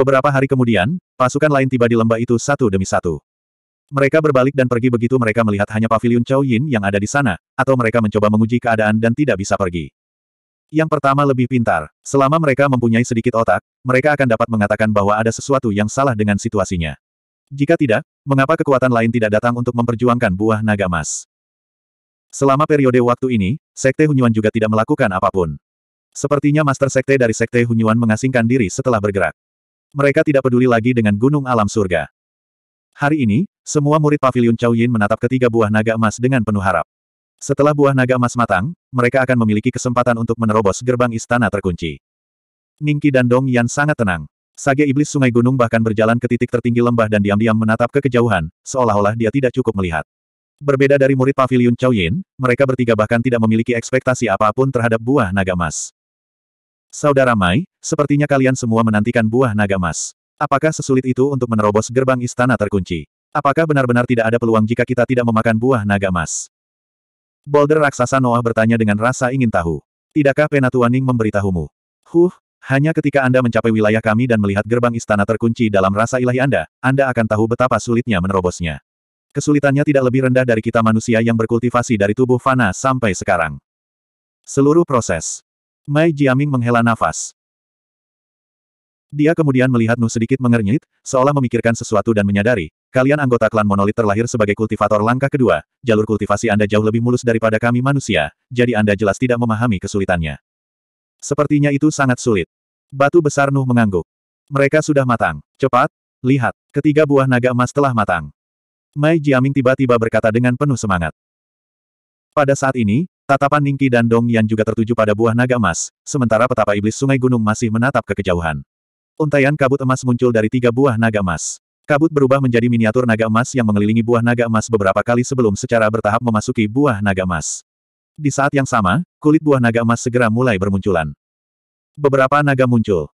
Beberapa hari kemudian, pasukan lain tiba di lembah itu satu demi satu. Mereka berbalik dan pergi begitu mereka melihat hanya pavilion Chow Yin yang ada di sana, atau mereka mencoba menguji keadaan dan tidak bisa pergi. Yang pertama lebih pintar. Selama mereka mempunyai sedikit otak, mereka akan dapat mengatakan bahwa ada sesuatu yang salah dengan situasinya. Jika tidak, mengapa kekuatan lain tidak datang untuk memperjuangkan buah naga emas? Selama periode waktu ini, Sekte Hunyuan juga tidak melakukan apapun. Sepertinya Master Sekte dari Sekte Hunyuan mengasingkan diri setelah bergerak. Mereka tidak peduli lagi dengan gunung alam surga. Hari ini, semua murid pavilion Chow Yin menatap ketiga buah naga emas dengan penuh harap. Setelah buah naga emas matang, mereka akan memiliki kesempatan untuk menerobos gerbang istana terkunci. Ningki dan Dong Yan sangat tenang. Sage iblis sungai gunung bahkan berjalan ke titik tertinggi lembah dan diam-diam menatap ke kejauhan, seolah-olah dia tidak cukup melihat. Berbeda dari murid pavilion Chow Yin, mereka bertiga bahkan tidak memiliki ekspektasi apapun terhadap buah naga emas. Saudara Mai, sepertinya kalian semua menantikan buah naga emas. Apakah sesulit itu untuk menerobos gerbang istana terkunci? Apakah benar-benar tidak ada peluang jika kita tidak memakan buah naga emas? Boulder raksasa Noah bertanya dengan rasa ingin tahu. Tidakkah Penatuaning memberitahumu? Huh, hanya ketika Anda mencapai wilayah kami dan melihat gerbang istana terkunci dalam rasa ilahi Anda, Anda akan tahu betapa sulitnya menerobosnya. Kesulitannya tidak lebih rendah dari kita manusia yang berkultivasi dari tubuh fana sampai sekarang. Seluruh proses Mai Jiaming menghela nafas. Dia kemudian melihat Nu sedikit mengernyit, seolah memikirkan sesuatu dan menyadari, kalian anggota klan monolit terlahir sebagai kultivator langkah kedua, jalur kultivasi Anda jauh lebih mulus daripada kami manusia, jadi Anda jelas tidak memahami kesulitannya. Sepertinya itu sangat sulit. Batu besar Nuh mengangguk. Mereka sudah matang. Cepat, lihat, ketiga buah naga emas telah matang. Mai Jiaming tiba-tiba berkata dengan penuh semangat. Pada saat ini, Tatapan Ningki dan Dong Yan juga tertuju pada buah naga emas, sementara petapa iblis sungai gunung masih menatap ke kejauhan. Untaian kabut emas muncul dari tiga buah naga emas. Kabut berubah menjadi miniatur naga emas yang mengelilingi buah naga emas beberapa kali sebelum secara bertahap memasuki buah naga emas. Di saat yang sama, kulit buah naga emas segera mulai bermunculan. Beberapa naga muncul.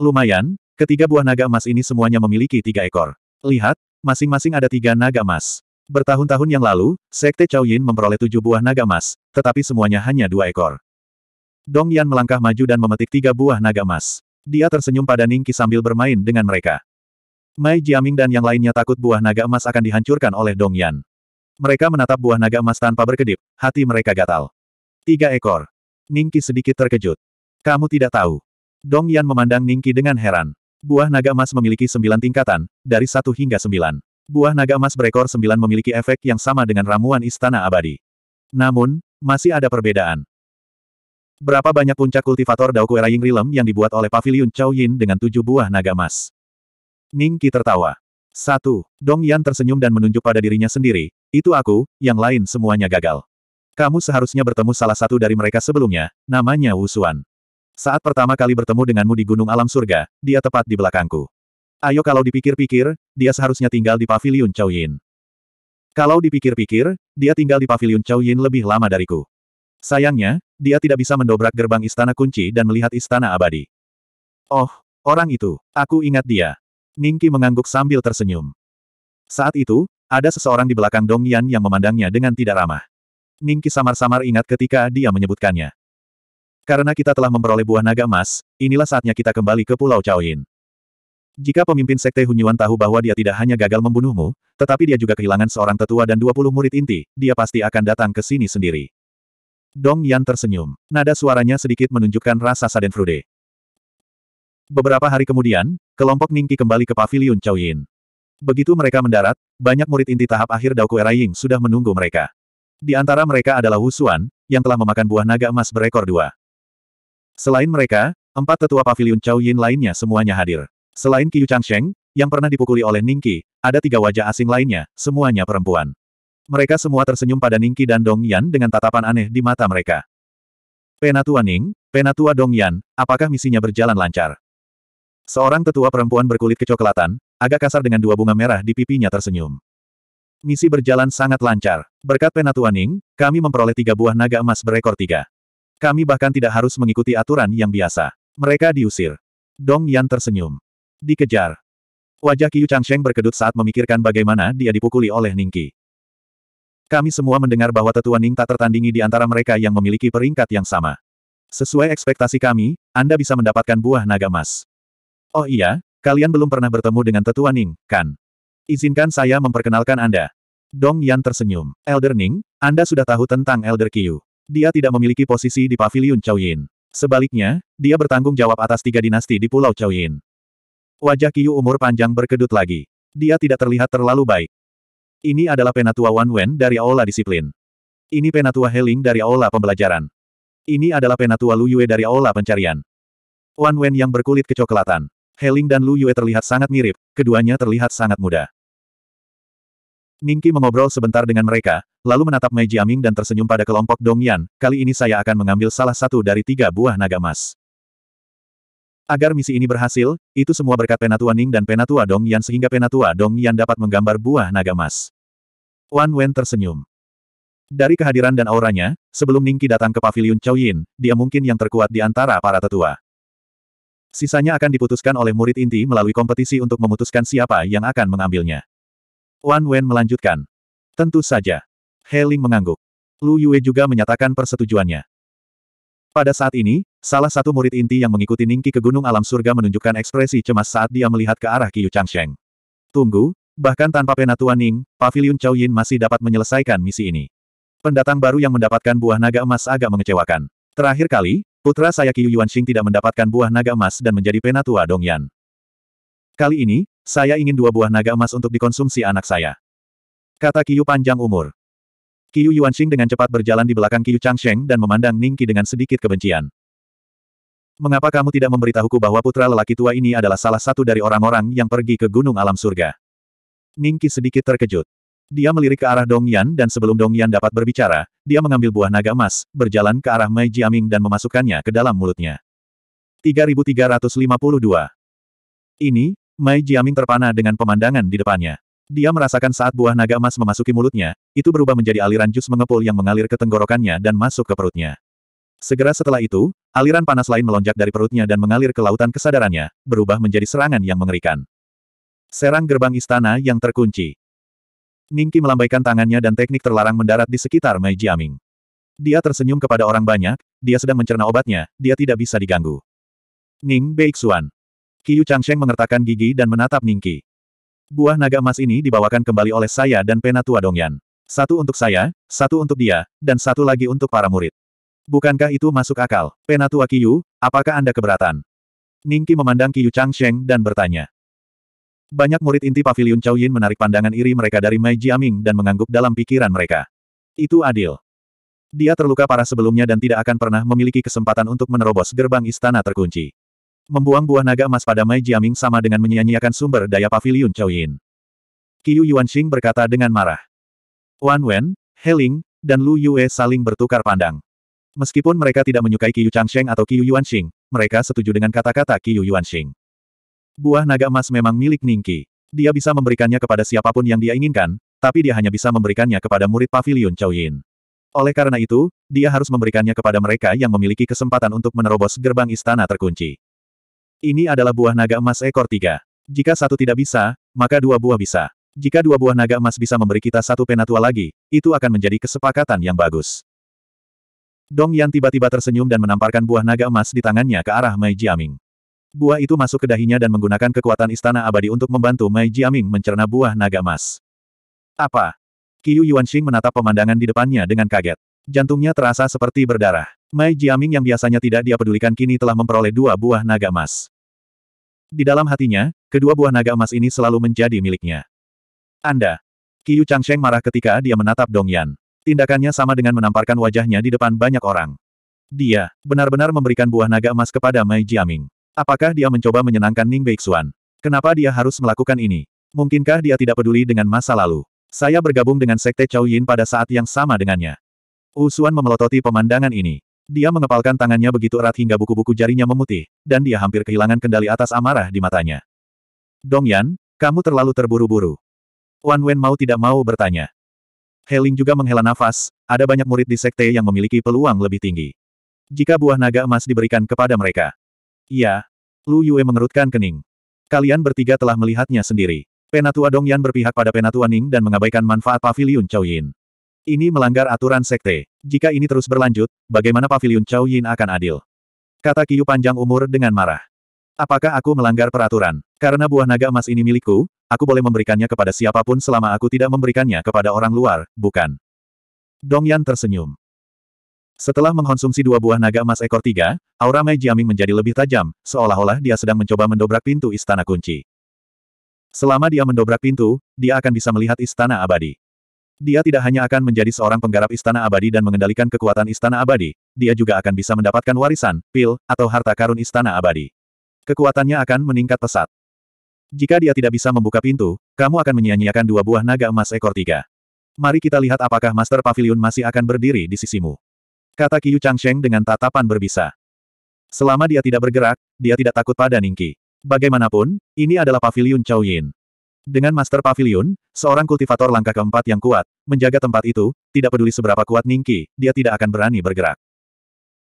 Lumayan, ketiga buah naga emas ini semuanya memiliki tiga ekor. Lihat, masing-masing ada tiga naga emas. Bertahun-tahun yang lalu, Sekte Chao Yin memperoleh tujuh buah naga emas, tetapi semuanya hanya dua ekor. Dong Yan melangkah maju dan memetik tiga buah naga emas. Dia tersenyum pada Ning Ningki sambil bermain dengan mereka. Mai Jiaming dan yang lainnya takut buah naga emas akan dihancurkan oleh Dong Yan. Mereka menatap buah naga emas tanpa berkedip, hati mereka gatal. Tiga ekor. Ning Ningki sedikit terkejut. Kamu tidak tahu. Dong Yan memandang Ning Ningki dengan heran. Buah naga emas memiliki sembilan tingkatan, dari satu hingga sembilan. Buah naga emas berekor sembilan memiliki efek yang sama dengan ramuan istana abadi. Namun, masih ada perbedaan. Berapa banyak puncak kultivator Dao Kue Raying Rilem yang dibuat oleh Paviliun Chow Yin dengan tujuh buah naga emas? Ning Qi tertawa. Satu, Dong Yan tersenyum dan menunjuk pada dirinya sendiri, itu aku, yang lain semuanya gagal. Kamu seharusnya bertemu salah satu dari mereka sebelumnya, namanya Wu Xuan. Saat pertama kali bertemu denganmu di Gunung Alam Surga, dia tepat di belakangku. Ayo kalau dipikir-pikir, dia seharusnya tinggal di pavilion Chow Yin. Kalau dipikir-pikir, dia tinggal di pavilion Chow Yin lebih lama dariku. Sayangnya, dia tidak bisa mendobrak gerbang istana kunci dan melihat istana abadi. Oh, orang itu, aku ingat dia. Ningki mengangguk sambil tersenyum. Saat itu, ada seseorang di belakang Dong Yan yang memandangnya dengan tidak ramah. Ningki samar-samar ingat ketika dia menyebutkannya. Karena kita telah memperoleh buah naga emas, inilah saatnya kita kembali ke Pulau Yin. Jika pemimpin Sekte Hunyuan tahu bahwa dia tidak hanya gagal membunuhmu, tetapi dia juga kehilangan seorang tetua dan 20 murid inti, dia pasti akan datang ke sini sendiri. Dong Yan tersenyum. Nada suaranya sedikit menunjukkan rasa sadenfrude. Beberapa hari kemudian, kelompok Ningki kembali ke pavilion Yin. Begitu mereka mendarat, banyak murid inti tahap akhir Dao Era Ying sudah menunggu mereka. Di antara mereka adalah Wu Xuan, yang telah memakan buah naga emas berekor dua. Selain mereka, empat tetua pavilion Yin lainnya semuanya hadir. Selain Qiu Changsheng, yang pernah dipukuli oleh Ningqi, ada tiga wajah asing lainnya, semuanya perempuan. Mereka semua tersenyum pada Ningqi dan Dong Yan dengan tatapan aneh di mata mereka. Penatua Ning, Penatua Dong Yan, apakah misinya berjalan lancar? Seorang tetua perempuan berkulit kecoklatan, agak kasar dengan dua bunga merah di pipinya tersenyum. Misi berjalan sangat lancar. Berkat Penatua Ning, kami memperoleh tiga buah naga emas berekor tiga. Kami bahkan tidak harus mengikuti aturan yang biasa. Mereka diusir. Dong Yan tersenyum. Dikejar. Wajah Qiu Changsheng berkedut saat memikirkan bagaimana dia dipukuli oleh Ningqi. Kami semua mendengar bahwa tetua Ning tak tertandingi di antara mereka yang memiliki peringkat yang sama. Sesuai ekspektasi kami, Anda bisa mendapatkan buah naga emas. Oh iya, kalian belum pernah bertemu dengan tetua Ning, kan? Izinkan saya memperkenalkan Anda. Dong Yan tersenyum. Elder Ning, Anda sudah tahu tentang Elder Qiu. Dia tidak memiliki posisi di Paviliun Chaoyin. Sebaliknya, dia bertanggung jawab atas tiga dinasti di Pulau Chaoyin. Wajah Kiyu umur panjang berkedut lagi. Dia tidak terlihat terlalu baik. Ini adalah penatua Wan Wen dari Aula Disiplin. Ini penatua Heling dari Aula Pembelajaran. Ini adalah penatua Lu Yue dari Aula Pencarian. Wan Wen yang berkulit kecoklatan. Heling dan Lu Yue terlihat sangat mirip, keduanya terlihat sangat muda. Ningki mengobrol sebentar dengan mereka, lalu menatap Mei Jiaming dan tersenyum pada kelompok Dong Yan. kali ini saya akan mengambil salah satu dari tiga buah naga emas. Agar misi ini berhasil, itu semua berkat Penatua Ning dan Penatua Dong Yan sehingga Penatua Dong Yan dapat menggambar buah naga emas. Wan Wen tersenyum. Dari kehadiran dan auranya, sebelum Ningki datang ke paviliun Chow Yin, dia mungkin yang terkuat di antara para tetua. Sisanya akan diputuskan oleh murid inti melalui kompetisi untuk memutuskan siapa yang akan mengambilnya. Wan Wen melanjutkan. Tentu saja. He mengangguk. Lu Yue juga menyatakan persetujuannya. Pada saat ini, salah satu murid inti yang mengikuti Ningki ke Gunung Alam Surga menunjukkan ekspresi cemas saat dia melihat ke arah Qiyu Changsheng. Tunggu, bahkan tanpa penatuan Ning, Pavilion Chow Yin masih dapat menyelesaikan misi ini. Pendatang baru yang mendapatkan buah naga emas agak mengecewakan. Terakhir kali, putra saya Qiyu Yuanxing tidak mendapatkan buah naga emas dan menjadi penatua Dongyan. Kali ini, saya ingin dua buah naga emas untuk dikonsumsi anak saya. Kata Qiyu panjang umur. Qiu Yuanxing dengan cepat berjalan di belakang Qiu Changsheng dan memandang Ningqi dengan sedikit kebencian. Mengapa kamu tidak memberitahuku bahwa putra lelaki tua ini adalah salah satu dari orang-orang yang pergi ke Gunung Alam Surga? Ningqi sedikit terkejut. Dia melirik ke arah Dong Yan dan sebelum Dong Yan dapat berbicara, dia mengambil buah naga emas, berjalan ke arah Mei Jiaming dan memasukkannya ke dalam mulutnya. 3352 Ini, Mei Jiaming terpana dengan pemandangan di depannya. Dia merasakan saat buah naga emas memasuki mulutnya, itu berubah menjadi aliran jus mengepul yang mengalir ke tenggorokannya dan masuk ke perutnya. Segera setelah itu, aliran panas lain melonjak dari perutnya dan mengalir ke lautan kesadarannya, berubah menjadi serangan yang mengerikan. Serang gerbang istana yang terkunci. Ningki melambaikan tangannya dan teknik terlarang mendarat di sekitar Mei Jiaming. Dia tersenyum kepada orang banyak, dia sedang mencerna obatnya, dia tidak bisa diganggu. Ning Beixuan. Qiu Changsheng mengertakkan gigi dan menatap Ningki. Buah naga emas ini dibawakan kembali oleh saya dan Penatua Dongyan. Satu untuk saya, satu untuk dia, dan satu lagi untuk para murid. Bukankah itu masuk akal? Penatua Kiyu, apakah Anda keberatan? Ningki memandang Kiyu Changsheng dan bertanya. Banyak murid inti Paviliun Yin menarik pandangan iri mereka dari Mei Jiaming dan mengangguk dalam pikiran mereka. Itu adil. Dia terluka parah sebelumnya dan tidak akan pernah memiliki kesempatan untuk menerobos gerbang istana terkunci. Membuang buah naga emas pada Mai Jiaming sama dengan menyia-nyiakan sumber daya pavilion Chow Yin. Qiu Yuanxing berkata dengan marah. Wan Wen, Heling, dan Lu Yue saling bertukar pandang. Meskipun mereka tidak menyukai Qiu Changsheng atau Qiu Yuanxing, mereka setuju dengan kata-kata Qiu Yuanxing. Buah naga emas memang milik Ningqi. Dia bisa memberikannya kepada siapapun yang dia inginkan, tapi dia hanya bisa memberikannya kepada murid pavilion Chow Yin. Oleh karena itu, dia harus memberikannya kepada mereka yang memiliki kesempatan untuk menerobos gerbang istana terkunci. Ini adalah buah naga emas ekor tiga. Jika satu tidak bisa, maka dua buah bisa. Jika dua buah naga emas bisa memberi kita satu penatua lagi, itu akan menjadi kesepakatan yang bagus. Dong Yan tiba-tiba tersenyum dan menamparkan buah naga emas di tangannya ke arah Mei Jiaming. Buah itu masuk ke dahinya dan menggunakan kekuatan istana abadi untuk membantu Mei Jiaming mencerna buah naga emas. Apa? Qiu Yuanxing menatap pemandangan di depannya dengan kaget. Jantungnya terasa seperti berdarah. Mai Jiaming yang biasanya tidak dia pedulikan kini telah memperoleh dua buah naga emas. Di dalam hatinya, kedua buah naga emas ini selalu menjadi miliknya. Anda. Qiyu Changsheng marah ketika dia menatap Dong Yan. Tindakannya sama dengan menamparkan wajahnya di depan banyak orang. Dia benar-benar memberikan buah naga emas kepada Mai Jiaming. Apakah dia mencoba menyenangkan Ning Beixuan? Kenapa dia harus melakukan ini? Mungkinkah dia tidak peduli dengan masa lalu? Saya bergabung dengan Sekte Chow Yin pada saat yang sama dengannya. Usuan memelototi pemandangan ini. Dia mengepalkan tangannya begitu erat hingga buku-buku jarinya memutih, dan dia hampir kehilangan kendali atas amarah di matanya. Dong Yan, kamu terlalu terburu-buru. Wan Wen mau tidak mau bertanya. Heling juga menghela nafas, ada banyak murid di sekte yang memiliki peluang lebih tinggi. Jika buah naga emas diberikan kepada mereka. Iya. Lu Yue mengerutkan kening. Kalian bertiga telah melihatnya sendiri. Penatua Dong Yan berpihak pada Penatua Ning dan mengabaikan manfaat pavilion Chow Yin. Ini melanggar aturan sekte. Jika ini terus berlanjut, bagaimana pavilion Chao Yin akan adil? Kata Kiyu panjang umur dengan marah. Apakah aku melanggar peraturan? Karena buah naga emas ini milikku, aku boleh memberikannya kepada siapapun selama aku tidak memberikannya kepada orang luar, bukan? Dong Yan tersenyum. Setelah mengkonsumsi dua buah naga emas ekor tiga, aura Mei Jiaming menjadi lebih tajam, seolah-olah dia sedang mencoba mendobrak pintu istana kunci. Selama dia mendobrak pintu, dia akan bisa melihat istana abadi. Dia tidak hanya akan menjadi seorang penggarap istana abadi dan mengendalikan kekuatan istana abadi, dia juga akan bisa mendapatkan warisan, pil, atau harta karun istana abadi. Kekuatannya akan meningkat pesat. Jika dia tidak bisa membuka pintu, kamu akan menyia-nyiakan dua buah naga emas ekor tiga. Mari kita lihat apakah Master Pavilion masih akan berdiri di sisimu. Kata Qiu Changsheng dengan tatapan berbisa. Selama dia tidak bergerak, dia tidak takut pada Ningqi. Bagaimanapun, ini adalah Pavilion Chow Yin. Dengan Master Pavilion, seorang kultivator langkah keempat yang kuat, menjaga tempat itu, tidak peduli seberapa kuat Ningki, dia tidak akan berani bergerak.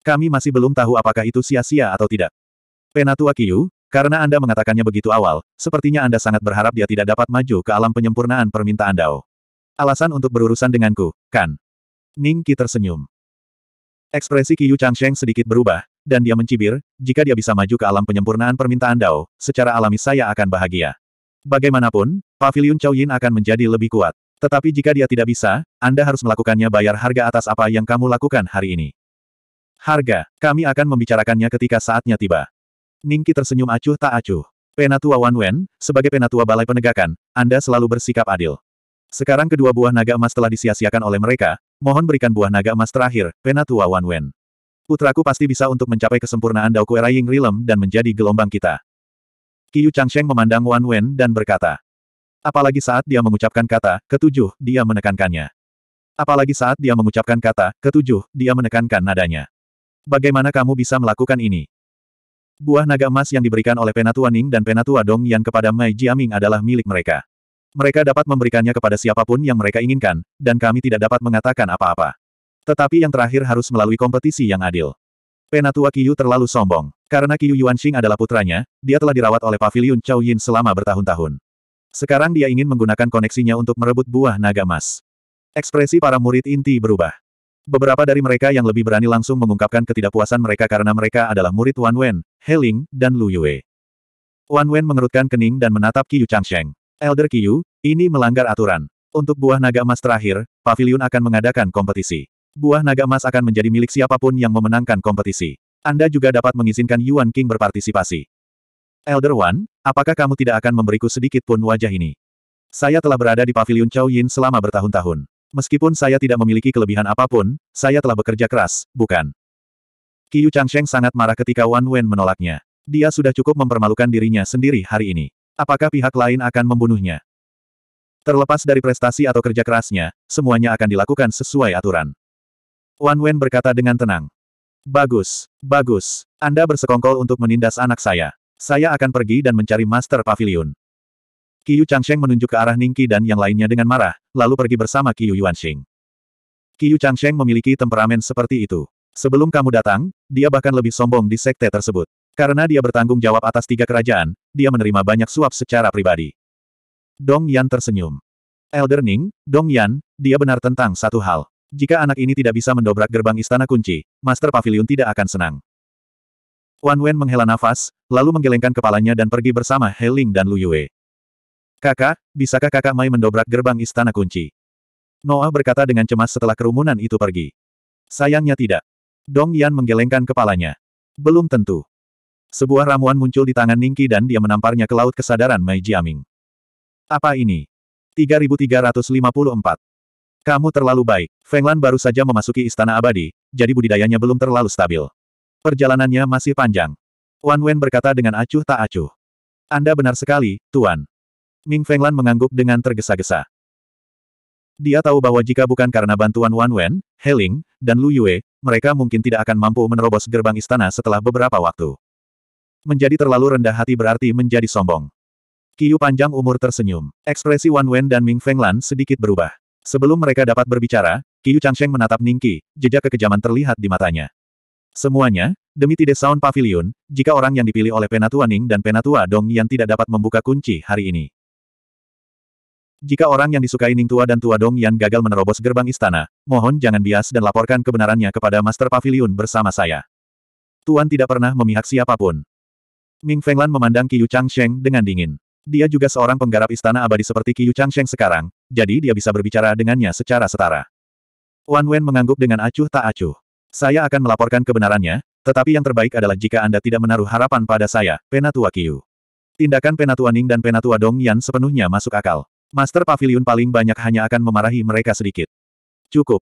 Kami masih belum tahu apakah itu sia-sia atau tidak. Penatua Kiyu, karena Anda mengatakannya begitu awal, sepertinya Anda sangat berharap dia tidak dapat maju ke alam penyempurnaan permintaan Dao. Alasan untuk berurusan denganku, kan? Ningki tersenyum. Ekspresi Kiyu Changsheng sedikit berubah, dan dia mencibir, jika dia bisa maju ke alam penyempurnaan permintaan Dao, secara alami saya akan bahagia. Bagaimanapun, Pavilion Chow Yin akan menjadi lebih kuat. Tetapi jika dia tidak bisa, Anda harus melakukannya bayar harga atas apa yang kamu lakukan hari ini. Harga, kami akan membicarakannya ketika saatnya tiba. Ningki tersenyum acuh tak acuh. Penatua Wan Wen, sebagai penatua balai penegakan, Anda selalu bersikap adil. Sekarang kedua buah naga emas telah disia-siakan oleh mereka, mohon berikan buah naga emas terakhir, Penatua Wan Wen. Putraku pasti bisa untuk mencapai kesempurnaan Dao Ying Rilem dan menjadi gelombang kita. Yu Changsheng memandang Wan Wen dan berkata. Apalagi saat dia mengucapkan kata, ketujuh, dia menekankannya. Apalagi saat dia mengucapkan kata, ketujuh, dia menekankan nadanya. Bagaimana kamu bisa melakukan ini? Buah naga emas yang diberikan oleh Penatua Ning dan Penatua Dong yang kepada Mai Jiaming adalah milik mereka. Mereka dapat memberikannya kepada siapapun yang mereka inginkan, dan kami tidak dapat mengatakan apa-apa. Tetapi yang terakhir harus melalui kompetisi yang adil. Penatua Qiyu terlalu sombong. Karena Qiyu Yuanxing adalah putranya, dia telah dirawat oleh Pavilion Chao Yin selama bertahun-tahun. Sekarang dia ingin menggunakan koneksinya untuk merebut buah naga emas. Ekspresi para murid inti berubah. Beberapa dari mereka yang lebih berani langsung mengungkapkan ketidakpuasan mereka karena mereka adalah murid Wan Wen, He Ling, dan Lu Yue. Wan Wen mengerutkan kening dan menatap Qiyu Changsheng. Elder Qiyu, ini melanggar aturan. Untuk buah naga emas terakhir, pavilion akan mengadakan kompetisi. Buah naga emas akan menjadi milik siapapun yang memenangkan kompetisi. Anda juga dapat mengizinkan Yuan King berpartisipasi. Elder One, apakah kamu tidak akan memberiku sedikit pun wajah ini? Saya telah berada di pavilion Chow Yin selama bertahun-tahun. Meskipun saya tidak memiliki kelebihan apapun, saya telah bekerja keras, bukan? Qiu Changsheng sangat marah ketika Wan Wen menolaknya. Dia sudah cukup mempermalukan dirinya sendiri hari ini. Apakah pihak lain akan membunuhnya? Terlepas dari prestasi atau kerja kerasnya, semuanya akan dilakukan sesuai aturan. Wan Wen berkata dengan tenang. Bagus, bagus. Anda bersekongkol untuk menindas anak saya. Saya akan pergi dan mencari Master Pavilion. Qiyu Changsheng menunjuk ke arah Ningqi dan yang lainnya dengan marah, lalu pergi bersama Qiyu Yuanxing. Qiyu Changsheng memiliki temperamen seperti itu. Sebelum kamu datang, dia bahkan lebih sombong di sekte tersebut. Karena dia bertanggung jawab atas tiga kerajaan, dia menerima banyak suap secara pribadi. Dong Yan tersenyum. Elder Ning, Dong Yan, dia benar tentang satu hal. Jika anak ini tidak bisa mendobrak gerbang istana kunci, Master Pavilion tidak akan senang. Wan Wen menghela nafas, lalu menggelengkan kepalanya dan pergi bersama He Ling dan Lu Yue. Kakak, bisakah kakak Mai mendobrak gerbang istana kunci? Noah berkata dengan cemas setelah kerumunan itu pergi. Sayangnya tidak. Dong Yan menggelengkan kepalanya. Belum tentu. Sebuah ramuan muncul di tangan Ningki dan dia menamparnya ke laut kesadaran Mai Jiaming. Apa ini? 3354. Kamu terlalu baik. Feng Lan baru saja memasuki istana abadi, jadi budidayanya belum terlalu stabil. Perjalanannya masih panjang. Wan Wen berkata dengan acuh tak acuh. Anda benar sekali, Tuan. Ming Feng Lan mengangguk dengan tergesa-gesa. Dia tahu bahwa jika bukan karena bantuan Wan Wen, Heling, dan Lu Yue, mereka mungkin tidak akan mampu menerobos gerbang istana setelah beberapa waktu. Menjadi terlalu rendah hati berarti menjadi sombong. Kiyu panjang umur tersenyum. Ekspresi Wan Wen dan Ming Feng Lan sedikit berubah. Sebelum mereka dapat berbicara, Qiyu Changsheng menatap Ningqi, jejak kekejaman terlihat di matanya. Semuanya, demi tidak Sound Pavilion, jika orang yang dipilih oleh Penatua Ning dan Penatua Dong yang tidak dapat membuka kunci hari ini. Jika orang yang disukai Ning Tua dan Tua Dong Yan gagal menerobos gerbang istana, mohon jangan bias dan laporkan kebenarannya kepada Master Pavilion bersama saya. Tuan tidak pernah memihak siapapun. Ming Fenglan memandang Qiyu Changsheng dengan dingin. Dia juga seorang penggarap istana abadi seperti Qiyu Changsheng sekarang, jadi dia bisa berbicara dengannya secara setara. Wan Wen mengangguk dengan acuh tak acuh. Saya akan melaporkan kebenarannya, tetapi yang terbaik adalah jika Anda tidak menaruh harapan pada saya, Penatua Qiu. Tindakan Penatua Ning dan Penatua Dong Yan sepenuhnya masuk akal. Master Pavilion paling banyak hanya akan memarahi mereka sedikit. Cukup.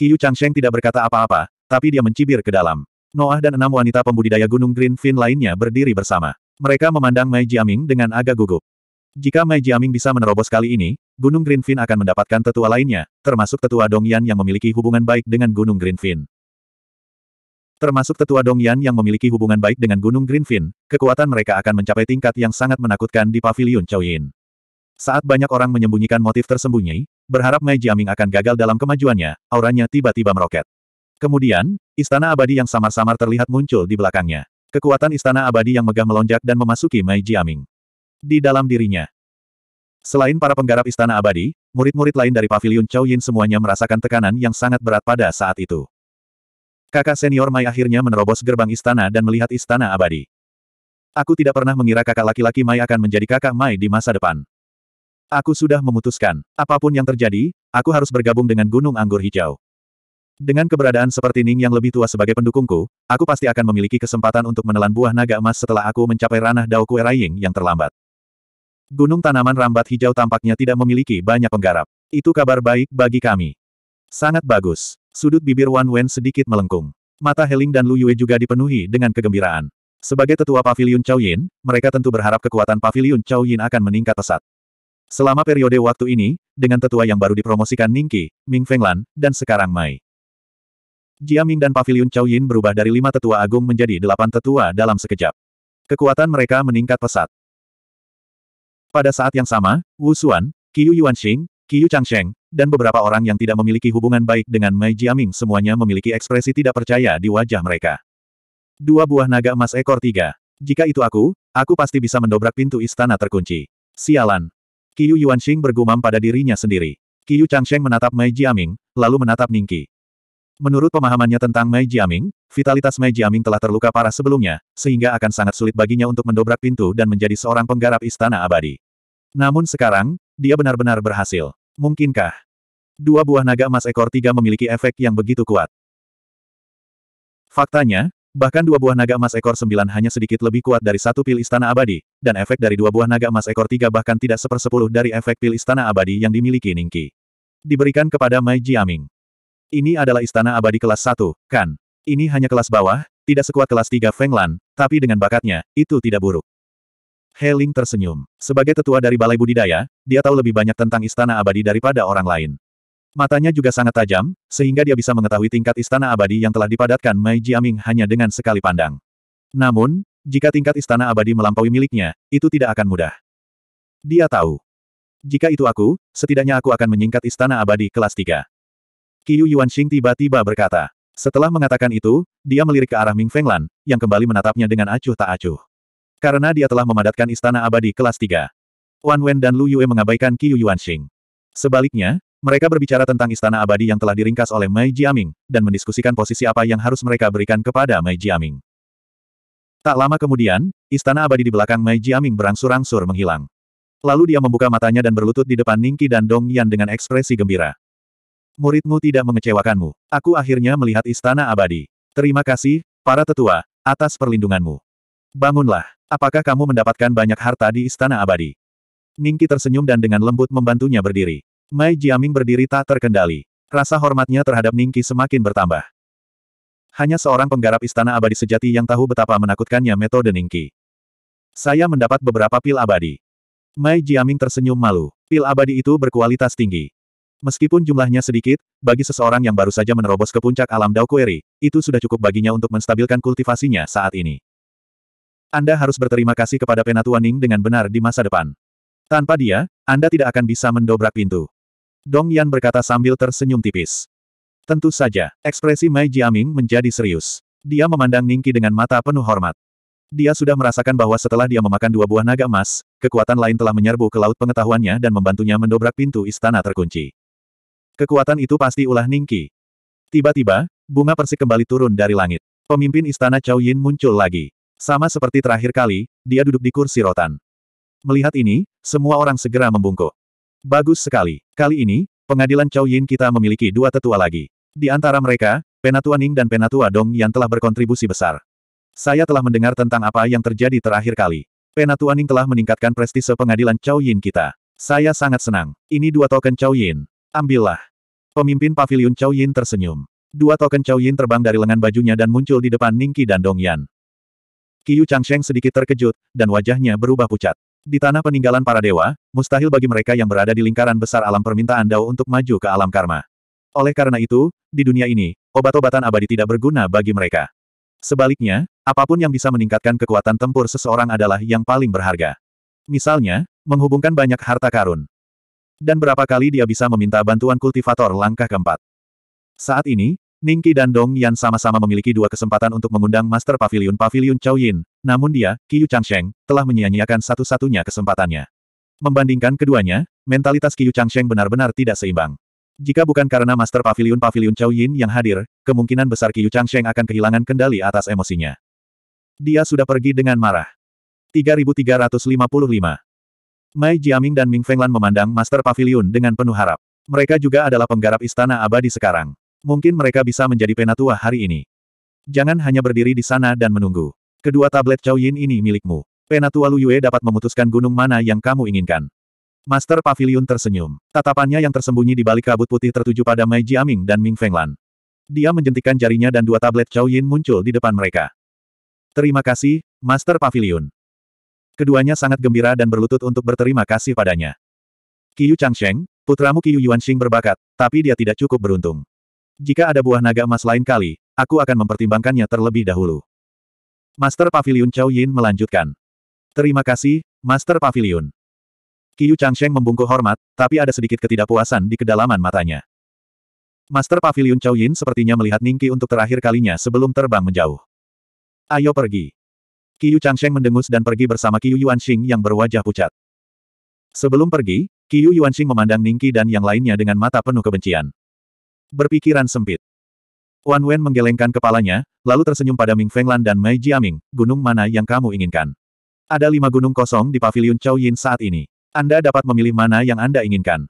Qiu Changsheng tidak berkata apa-apa, tapi dia mencibir ke dalam. Noah dan enam wanita pembudidaya Gunung Green Fin lainnya berdiri bersama. Mereka memandang Mei Jiaming dengan agak gugup. Jika Mei Jiaming bisa menerobos kali ini, Gunung Greenfin akan mendapatkan tetua lainnya, termasuk tetua Dongyan yang memiliki hubungan baik dengan Gunung Greenfin. Termasuk tetua Dongyan yang memiliki hubungan baik dengan Gunung Greenfin, kekuatan mereka akan mencapai tingkat yang sangat menakutkan di Paviliun Chaoyin. Saat banyak orang menyembunyikan motif tersembunyi, berharap Mei Jiaming akan gagal dalam kemajuannya, auranya tiba-tiba meroket. Kemudian, istana abadi yang samar-samar terlihat muncul di belakangnya. Kekuatan istana abadi yang megah melonjak dan memasuki Mei Jiaming. Di dalam dirinya, Selain para penggarap istana abadi, murid-murid lain dari pavilion Chow Yin semuanya merasakan tekanan yang sangat berat pada saat itu. Kakak senior Mai akhirnya menerobos gerbang istana dan melihat istana abadi. Aku tidak pernah mengira kakak laki-laki Mai akan menjadi kakak Mai di masa depan. Aku sudah memutuskan, apapun yang terjadi, aku harus bergabung dengan Gunung Anggur Hijau. Dengan keberadaan seperti Ning yang lebih tua sebagai pendukungku, aku pasti akan memiliki kesempatan untuk menelan buah naga emas setelah aku mencapai ranah Dao Kue Raying yang terlambat. Gunung tanaman rambat hijau tampaknya tidak memiliki banyak penggarap. Itu kabar baik bagi kami. Sangat bagus. Sudut bibir Wan Wen sedikit melengkung. Mata Heling dan Lu Yue juga dipenuhi dengan kegembiraan. Sebagai tetua pavilion Chao Yin, mereka tentu berharap kekuatan pavilion Chao Yin akan meningkat pesat. Selama periode waktu ini, dengan tetua yang baru dipromosikan Ningqi, Ming Fenglan, dan sekarang Mai. Jia Ming dan pavilion Chao Yin berubah dari lima tetua agung menjadi delapan tetua dalam sekejap. Kekuatan mereka meningkat pesat. Pada saat yang sama, Wu Xuan, Qiu Yuansheng, Qiu Changsheng, dan beberapa orang yang tidak memiliki hubungan baik dengan Mei Jiaming semuanya memiliki ekspresi tidak percaya di wajah mereka. Dua buah naga emas ekor tiga. Jika itu aku, aku pasti bisa mendobrak pintu istana terkunci. Sialan. Qiu Yuansheng bergumam pada dirinya sendiri. Qiu Changsheng menatap Mei Jiaming, lalu menatap Ningqi. Menurut pemahamannya tentang Mei Jiaming, vitalitas Mei Jiaming telah terluka parah sebelumnya, sehingga akan sangat sulit baginya untuk mendobrak pintu dan menjadi seorang penggarap istana abadi. Namun sekarang, dia benar-benar berhasil. Mungkinkah? Dua buah naga emas ekor tiga memiliki efek yang begitu kuat. Faktanya, bahkan dua buah naga emas ekor sembilan hanya sedikit lebih kuat dari satu pil istana abadi, dan efek dari dua buah naga emas ekor tiga bahkan tidak sepersepuluh dari efek pil istana abadi yang dimiliki Ningki. Diberikan kepada Mai Jiaming. Ini adalah istana abadi kelas satu, kan? Ini hanya kelas bawah, tidak sekuat kelas tiga Fenglan, tapi dengan bakatnya, itu tidak buruk. He Ling tersenyum. Sebagai tetua dari Balai Budidaya, dia tahu lebih banyak tentang Istana Abadi daripada orang lain. Matanya juga sangat tajam, sehingga dia bisa mengetahui tingkat Istana Abadi yang telah dipadatkan Mei Jiaming hanya dengan sekali pandang. Namun, jika tingkat Istana Abadi melampaui miliknya, itu tidak akan mudah. Dia tahu. Jika itu aku, setidaknya aku akan menyingkat Istana Abadi kelas 3. Qiu Yuanxing tiba-tiba berkata. Setelah mengatakan itu, dia melirik ke arah Ming Fenglan, yang kembali menatapnya dengan acuh tak acuh. Karena dia telah memadatkan istana abadi kelas 3. Wan Wen dan Lu Yue mengabaikan Qiu Yuanxing. Sebaliknya, mereka berbicara tentang istana abadi yang telah diringkas oleh Mei Jiaming, dan mendiskusikan posisi apa yang harus mereka berikan kepada Mei Jiaming. Tak lama kemudian, istana abadi di belakang Mei Jiaming berangsur-angsur menghilang. Lalu dia membuka matanya dan berlutut di depan Ningqi dan Dong Yan dengan ekspresi gembira. Muridmu tidak mengecewakanmu. Aku akhirnya melihat istana abadi. Terima kasih, para tetua, atas perlindunganmu. Bangunlah. Apakah kamu mendapatkan banyak harta di Istana Abadi? Ningki tersenyum dan dengan lembut membantunya berdiri. Mai Jiaming berdiri tak terkendali. Rasa hormatnya terhadap Ningki semakin bertambah. Hanya seorang penggarap Istana Abadi sejati yang tahu betapa menakutkannya metode Ningki. Saya mendapat beberapa pil abadi. Mai Jiaming tersenyum malu. Pil abadi itu berkualitas tinggi. Meskipun jumlahnya sedikit, bagi seseorang yang baru saja menerobos ke puncak alam Dao Query, itu sudah cukup baginya untuk menstabilkan kultivasinya saat ini. Anda harus berterima kasih kepada Penatua Ning dengan benar di masa depan. Tanpa dia, Anda tidak akan bisa mendobrak pintu. Dong Yan berkata sambil tersenyum tipis. Tentu saja, ekspresi Mai Jiaming menjadi serius. Dia memandang Ningki dengan mata penuh hormat. Dia sudah merasakan bahwa setelah dia memakan dua buah naga emas, kekuatan lain telah menyerbu ke laut pengetahuannya dan membantunya mendobrak pintu istana terkunci. Kekuatan itu pasti ulah Ningki. Tiba-tiba, bunga persik kembali turun dari langit. Pemimpin istana Chow Yin muncul lagi. Sama seperti terakhir kali, dia duduk di kursi rotan. Melihat ini, semua orang segera membungkuk. Bagus sekali. Kali ini, pengadilan Chow Yin kita memiliki dua tetua lagi. Di antara mereka, Penatua Ning dan Penatua Dong yang telah berkontribusi besar. Saya telah mendengar tentang apa yang terjadi terakhir kali. Penatua Ning telah meningkatkan prestise pengadilan Chow Yin kita. Saya sangat senang. Ini dua token Chow Yin. Ambillah. Pemimpin pavilion Chow Yin tersenyum. Dua token Chow Yin terbang dari lengan bajunya dan muncul di depan Ningki dan Dong Yan. Qiyu Changsheng sedikit terkejut, dan wajahnya berubah pucat. Di tanah peninggalan para dewa, mustahil bagi mereka yang berada di lingkaran besar alam permintaan Dao untuk maju ke alam karma. Oleh karena itu, di dunia ini, obat-obatan abadi tidak berguna bagi mereka. Sebaliknya, apapun yang bisa meningkatkan kekuatan tempur seseorang adalah yang paling berharga. Misalnya, menghubungkan banyak harta karun. Dan berapa kali dia bisa meminta bantuan kultivator langkah keempat. Saat ini, Ningki dan Dong Yan sama-sama memiliki dua kesempatan untuk mengundang Master Pavilion Pavilion Chow Yin, namun dia, Qiyu Changsheng, telah menyia-nyiakan satu-satunya kesempatannya. Membandingkan keduanya, mentalitas Qiyu Changsheng benar-benar tidak seimbang. Jika bukan karena Master Pavilion Pavilion Chow Yin yang hadir, kemungkinan besar Qiyu Changsheng akan kehilangan kendali atas emosinya. Dia sudah pergi dengan marah. 3355 Mai Jiaming dan Ming Fenglan memandang Master Pavilion dengan penuh harap. Mereka juga adalah penggarap istana abadi sekarang. Mungkin mereka bisa menjadi penatua hari ini. Jangan hanya berdiri di sana dan menunggu. Kedua tablet Chow Yin ini milikmu. Penatua Lu Yue dapat memutuskan gunung mana yang kamu inginkan. Master Pavilion tersenyum. Tatapannya yang tersembunyi di balik kabut putih tertuju pada Mei Jiaming dan Ming Fenglan. Dia menjentikan jarinya dan dua tablet Chow Yin muncul di depan mereka. Terima kasih, Master Pavilion. Keduanya sangat gembira dan berlutut untuk berterima kasih padanya. Qiu Changsheng, putramu Qiu Yuanxing berbakat, tapi dia tidak cukup beruntung. Jika ada buah naga emas lain kali, aku akan mempertimbangkannya terlebih dahulu. Master Pavilion Chow Yin melanjutkan. Terima kasih, Master Pavilion. Qiu Changsheng membungkuk hormat, tapi ada sedikit ketidakpuasan di kedalaman matanya. Master Pavilion Chow Yin sepertinya melihat Ningki untuk terakhir kalinya sebelum terbang menjauh. Ayo pergi. Qiu Changsheng mendengus dan pergi bersama Qiu Yuanxing yang berwajah pucat. Sebelum pergi, Qiu Yuanxing memandang Ningki dan yang lainnya dengan mata penuh kebencian berpikiran sempit. Wan Wen menggelengkan kepalanya, lalu tersenyum pada Ming Fenglan dan Mei Jiaming, gunung mana yang kamu inginkan? Ada lima gunung kosong di Paviliun Chow Yin saat ini. Anda dapat memilih mana yang Anda inginkan.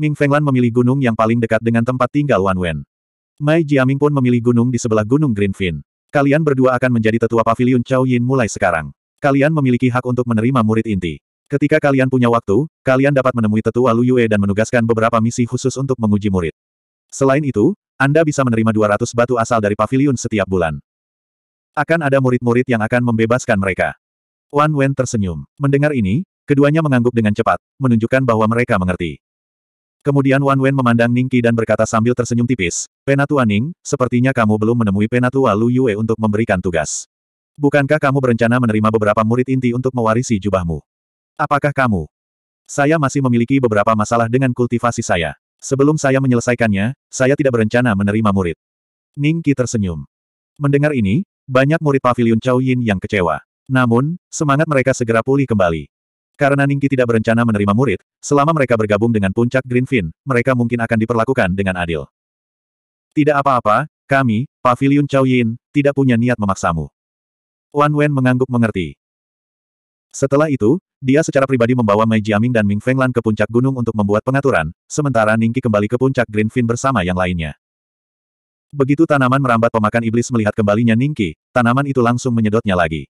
Ming Fenglan memilih gunung yang paling dekat dengan tempat tinggal Wan Wen. Mei Jiaming pun memilih gunung di sebelah gunung Greenfin. Kalian berdua akan menjadi tetua Paviliun Chow Yin mulai sekarang. Kalian memiliki hak untuk menerima murid inti. Ketika kalian punya waktu, kalian dapat menemui tetua Lu Yue dan menugaskan beberapa misi khusus untuk menguji murid. Selain itu, Anda bisa menerima 200 batu asal dari pavilion setiap bulan. Akan ada murid-murid yang akan membebaskan mereka. Wan Wen tersenyum. Mendengar ini, keduanya mengangguk dengan cepat, menunjukkan bahwa mereka mengerti. Kemudian Wan Wen memandang Ningki dan berkata sambil tersenyum tipis, Penatua Ning, sepertinya kamu belum menemui Penatua Lu Yue untuk memberikan tugas. Bukankah kamu berencana menerima beberapa murid inti untuk mewarisi jubahmu? Apakah kamu? Saya masih memiliki beberapa masalah dengan kultivasi saya. Sebelum saya menyelesaikannya, saya tidak berencana menerima murid. Ning Qi tersenyum. Mendengar ini, banyak murid pavilion Chao Yin yang kecewa. Namun, semangat mereka segera pulih kembali. Karena Ning Qi tidak berencana menerima murid, selama mereka bergabung dengan puncak Greenfin, mereka mungkin akan diperlakukan dengan adil. Tidak apa-apa, kami, pavilion Chao Yin, tidak punya niat memaksamu. Wan Wen mengangguk mengerti. Setelah itu, dia secara pribadi membawa Mei Jiaming dan Ming Fenglan ke puncak gunung untuk membuat pengaturan, sementara Ningki kembali ke puncak Greenfin bersama yang lainnya. Begitu tanaman merambat pemakan iblis melihat kembalinya Ningki, tanaman itu langsung menyedotnya lagi.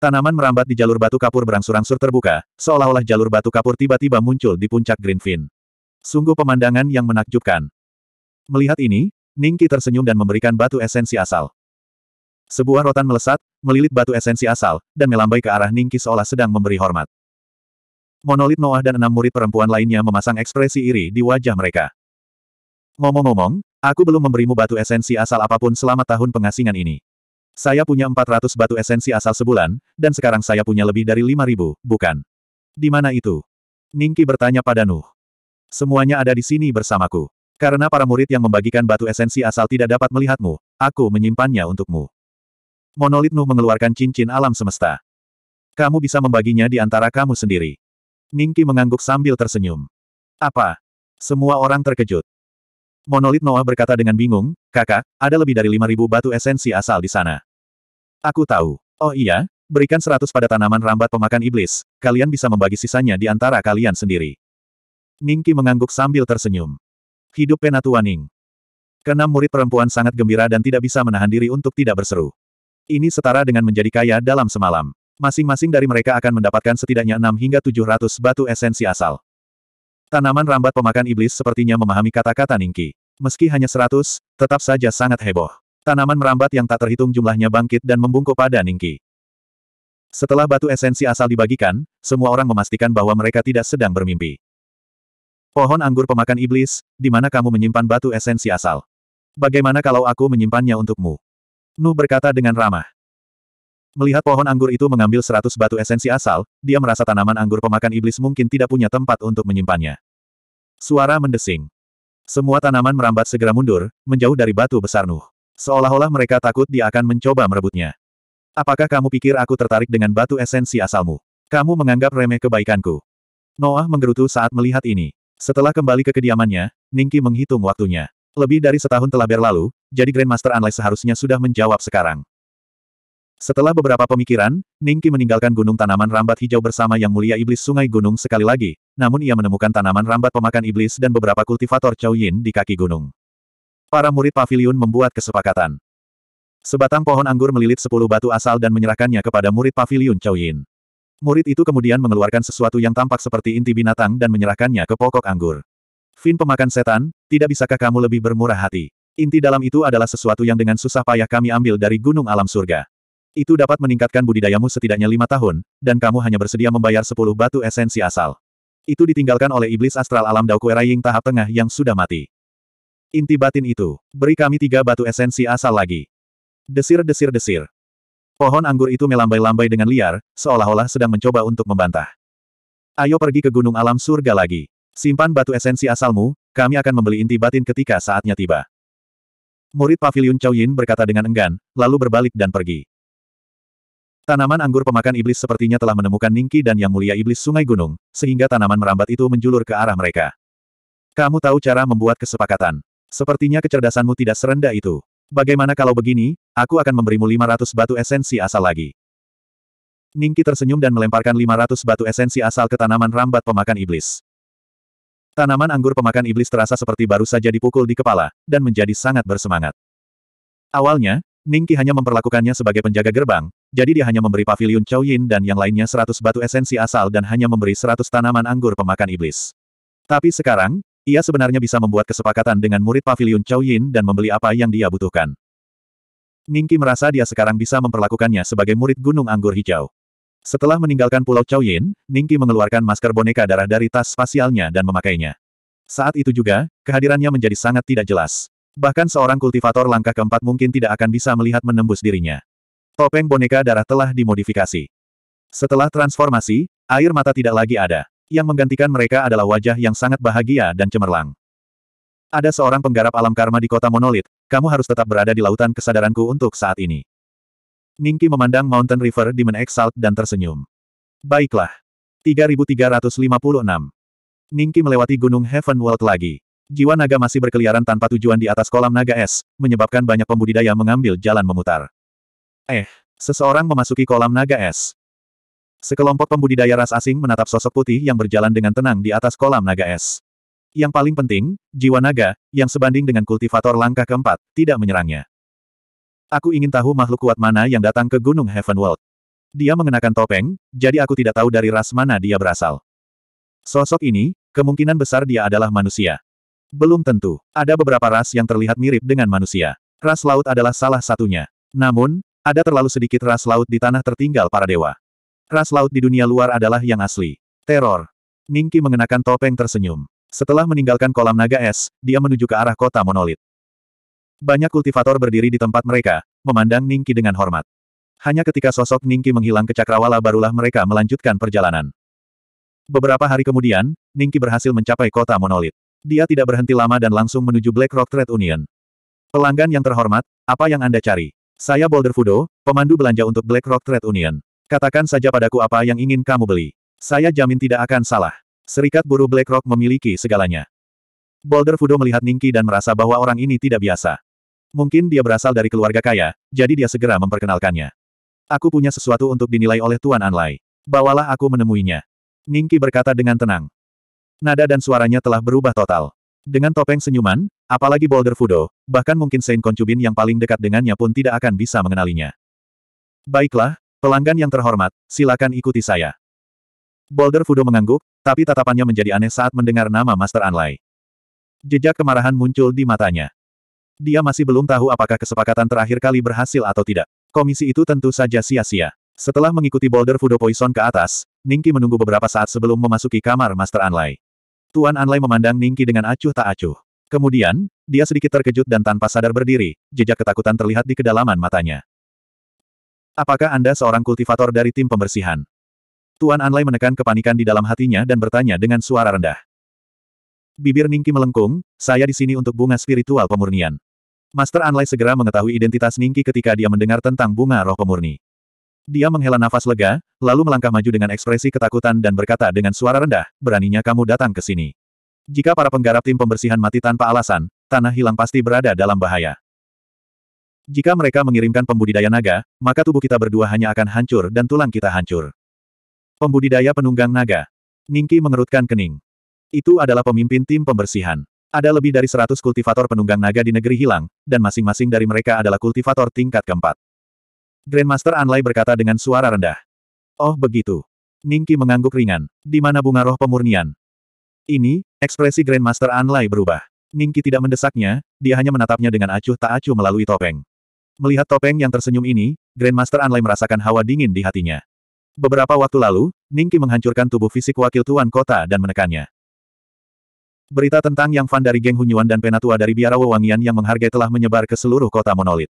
Tanaman merambat di jalur batu kapur berangsur-angsur terbuka, seolah-olah jalur batu kapur tiba-tiba muncul di puncak Greenfin. Sungguh pemandangan yang menakjubkan. Melihat ini, Ningki tersenyum dan memberikan batu esensi asal. Sebuah rotan melesat, melilit batu esensi asal, dan melambai ke arah Ningki seolah sedang memberi hormat. Monolit Noah dan enam murid perempuan lainnya memasang ekspresi iri di wajah mereka. Ngomong-ngomong, aku belum memberimu batu esensi asal apapun selama tahun pengasingan ini. Saya punya 400 batu esensi asal sebulan, dan sekarang saya punya lebih dari 5000, bukan? Di mana itu? Ningki bertanya pada Nuh. Semuanya ada di sini bersamaku. Karena para murid yang membagikan batu esensi asal tidak dapat melihatmu, aku menyimpannya untukmu monolit Nu mengeluarkan cincin alam semesta. Kamu bisa membaginya di antara kamu sendiri. Ningki mengangguk sambil tersenyum. Apa? Semua orang terkejut. Monolit Noah berkata dengan bingung, kakak, ada lebih dari 5.000 batu esensi asal di sana. Aku tahu. Oh iya, berikan 100 pada tanaman rambat pemakan iblis, kalian bisa membagi sisanya di antara kalian sendiri. Ningki mengangguk sambil tersenyum. Hidup Penatua Ning. Kenam murid perempuan sangat gembira dan tidak bisa menahan diri untuk tidak berseru. Ini setara dengan menjadi kaya dalam semalam. Masing-masing dari mereka akan mendapatkan setidaknya 6 hingga 700 batu esensi asal. Tanaman rambat pemakan iblis sepertinya memahami kata-kata Ningki. Meski hanya 100, tetap saja sangat heboh. Tanaman merambat yang tak terhitung jumlahnya bangkit dan membungkuk pada Ningki. Setelah batu esensi asal dibagikan, semua orang memastikan bahwa mereka tidak sedang bermimpi. Pohon anggur pemakan iblis, di mana kamu menyimpan batu esensi asal? Bagaimana kalau aku menyimpannya untukmu? Nu berkata dengan ramah. Melihat pohon anggur itu mengambil seratus batu esensi asal, dia merasa tanaman anggur pemakan iblis mungkin tidak punya tempat untuk menyimpannya. Suara mendesing. Semua tanaman merambat segera mundur, menjauh dari batu besar Nuh. Seolah-olah mereka takut dia akan mencoba merebutnya. Apakah kamu pikir aku tertarik dengan batu esensi asalmu? Kamu menganggap remeh kebaikanku. Noah menggerutu saat melihat ini. Setelah kembali ke kediamannya, Ningki menghitung waktunya. Lebih dari setahun telah berlalu, jadi Grandmaster Anlai seharusnya sudah menjawab sekarang. Setelah beberapa pemikiran, Ningki meninggalkan gunung tanaman rambat hijau bersama yang mulia iblis sungai gunung sekali lagi, namun ia menemukan tanaman rambat pemakan iblis dan beberapa kultivator Chow Yin di kaki gunung. Para murid pavilion membuat kesepakatan. Sebatang pohon anggur melilit sepuluh batu asal dan menyerahkannya kepada murid pavilion Chow Yin. Murid itu kemudian mengeluarkan sesuatu yang tampak seperti inti binatang dan menyerahkannya ke pokok anggur. Fin pemakan setan, tidak bisakah kamu lebih bermurah hati? Inti dalam itu adalah sesuatu yang dengan susah payah kami ambil dari gunung alam surga. Itu dapat meningkatkan budidayamu setidaknya lima tahun, dan kamu hanya bersedia membayar sepuluh batu esensi asal. Itu ditinggalkan oleh iblis astral alam Daokueraying tahap tengah yang sudah mati. Inti batin itu, beri kami tiga batu esensi asal lagi. Desir-desir-desir. Pohon anggur itu melambai-lambai dengan liar, seolah-olah sedang mencoba untuk membantah. Ayo pergi ke gunung alam surga lagi. Simpan batu esensi asalmu, kami akan membeli inti batin ketika saatnya tiba. Murid pavilion Chow Yin berkata dengan enggan, lalu berbalik dan pergi. Tanaman anggur pemakan iblis sepertinya telah menemukan Ningki dan Yang Mulia Iblis Sungai Gunung, sehingga tanaman merambat itu menjulur ke arah mereka. Kamu tahu cara membuat kesepakatan. Sepertinya kecerdasanmu tidak serendah itu. Bagaimana kalau begini, aku akan memberimu 500 batu esensi asal lagi. Ningki tersenyum dan melemparkan 500 batu esensi asal ke tanaman rambat pemakan iblis. Tanaman anggur pemakan iblis terasa seperti baru saja dipukul di kepala, dan menjadi sangat bersemangat. Awalnya, Ningki hanya memperlakukannya sebagai penjaga gerbang, jadi dia hanya memberi pavilion Chow Yin dan yang lainnya 100 batu esensi asal dan hanya memberi 100 tanaman anggur pemakan iblis. Tapi sekarang, ia sebenarnya bisa membuat kesepakatan dengan murid pavilion Chow Yin dan membeli apa yang dia butuhkan. Ningki merasa dia sekarang bisa memperlakukannya sebagai murid gunung anggur hijau. Setelah meninggalkan Pulau Yin, Ningki mengeluarkan masker boneka darah dari tas spasialnya dan memakainya. Saat itu juga, kehadirannya menjadi sangat tidak jelas. Bahkan seorang kultivator langkah keempat mungkin tidak akan bisa melihat menembus dirinya. Topeng boneka darah telah dimodifikasi. Setelah transformasi, air mata tidak lagi ada. Yang menggantikan mereka adalah wajah yang sangat bahagia dan cemerlang. Ada seorang penggarap alam karma di kota monolit, kamu harus tetap berada di lautan kesadaranku untuk saat ini. Ningki memandang Mountain River Demon Exalt dan tersenyum. Baiklah. 3356. Ningki melewati Gunung Heaven World lagi. Jiwa naga masih berkeliaran tanpa tujuan di atas kolam naga es, menyebabkan banyak pembudidaya mengambil jalan memutar. Eh, seseorang memasuki kolam naga es. Sekelompok pembudidaya ras asing menatap sosok putih yang berjalan dengan tenang di atas kolam naga es. Yang paling penting, jiwa naga, yang sebanding dengan kultivator langkah keempat, tidak menyerangnya. Aku ingin tahu makhluk kuat mana yang datang ke Gunung Heavenworld. Dia mengenakan topeng, jadi aku tidak tahu dari ras mana dia berasal. Sosok ini, kemungkinan besar dia adalah manusia. Belum tentu, ada beberapa ras yang terlihat mirip dengan manusia. Ras laut adalah salah satunya. Namun, ada terlalu sedikit ras laut di tanah tertinggal para dewa. Ras laut di dunia luar adalah yang asli. Teror. Ningki mengenakan topeng tersenyum. Setelah meninggalkan kolam naga es, dia menuju ke arah kota monolit. Banyak kultivator berdiri di tempat mereka, memandang Ningki dengan hormat. Hanya ketika sosok Ningki menghilang ke cakrawala barulah mereka melanjutkan perjalanan. Beberapa hari kemudian, Ningki berhasil mencapai kota monolit. Dia tidak berhenti lama dan langsung menuju Black Rock Trade Union. Pelanggan yang terhormat, apa yang Anda cari? Saya Boulder Fudo, pemandu belanja untuk Black Rock Trade Union. Katakan saja padaku apa yang ingin kamu beli. Saya jamin tidak akan salah. Serikat buruh Black Rock memiliki segalanya. Boulder Fudo melihat Ningki dan merasa bahwa orang ini tidak biasa. Mungkin dia berasal dari keluarga kaya, jadi dia segera memperkenalkannya. Aku punya sesuatu untuk dinilai oleh Tuan Anlai. Bawalah aku menemuinya. Ningki berkata dengan tenang. Nada dan suaranya telah berubah total. Dengan topeng senyuman, apalagi Boulder Fudo, bahkan mungkin Saint Konchubin yang paling dekat dengannya pun tidak akan bisa mengenalinya. Baiklah, pelanggan yang terhormat, silakan ikuti saya. Boulder Fudo mengangguk, tapi tatapannya menjadi aneh saat mendengar nama Master Anlai. Jejak kemarahan muncul di matanya. Dia masih belum tahu apakah kesepakatan terakhir kali berhasil atau tidak. Komisi itu tentu saja sia-sia. Setelah mengikuti boulder Fudo Poison ke atas, Ningki menunggu beberapa saat sebelum memasuki kamar Master Anlay. Tuan Anlay memandang Ningki dengan acuh tak acuh. Kemudian, dia sedikit terkejut dan tanpa sadar berdiri, jejak ketakutan terlihat di kedalaman matanya. Apakah Anda seorang kultivator dari tim pembersihan? Tuan Anlay menekan kepanikan di dalam hatinya dan bertanya dengan suara rendah. Bibir Ningki melengkung, saya di sini untuk bunga spiritual pemurnian. Master Anlai segera mengetahui identitas Ningki ketika dia mendengar tentang bunga roh pemurni. Dia menghela nafas lega, lalu melangkah maju dengan ekspresi ketakutan dan berkata dengan suara rendah, beraninya kamu datang ke sini. Jika para penggarap tim pembersihan mati tanpa alasan, tanah hilang pasti berada dalam bahaya. Jika mereka mengirimkan pembudidaya naga, maka tubuh kita berdua hanya akan hancur dan tulang kita hancur. Pembudidaya penunggang naga. Ningki mengerutkan kening. Itu adalah pemimpin tim pembersihan. Ada lebih dari 100 kultivator penunggang naga di negeri hilang, dan masing-masing dari mereka adalah kultivator tingkat keempat. Grandmaster Anlai berkata dengan suara rendah. Oh begitu. Ningki mengangguk ringan. Di mana bunga roh pemurnian? Ini, ekspresi Grandmaster Anlai berubah. Ningki tidak mendesaknya, dia hanya menatapnya dengan acuh tak acuh melalui topeng. Melihat topeng yang tersenyum ini, Grandmaster Anlai merasakan hawa dingin di hatinya. Beberapa waktu lalu, Ningki menghancurkan tubuh fisik wakil tuan kota dan menekannya. Berita tentang Yang Fan dari geng Hunyuan dan penatua dari biara Wewangian yang menghargai telah menyebar ke seluruh kota monolit.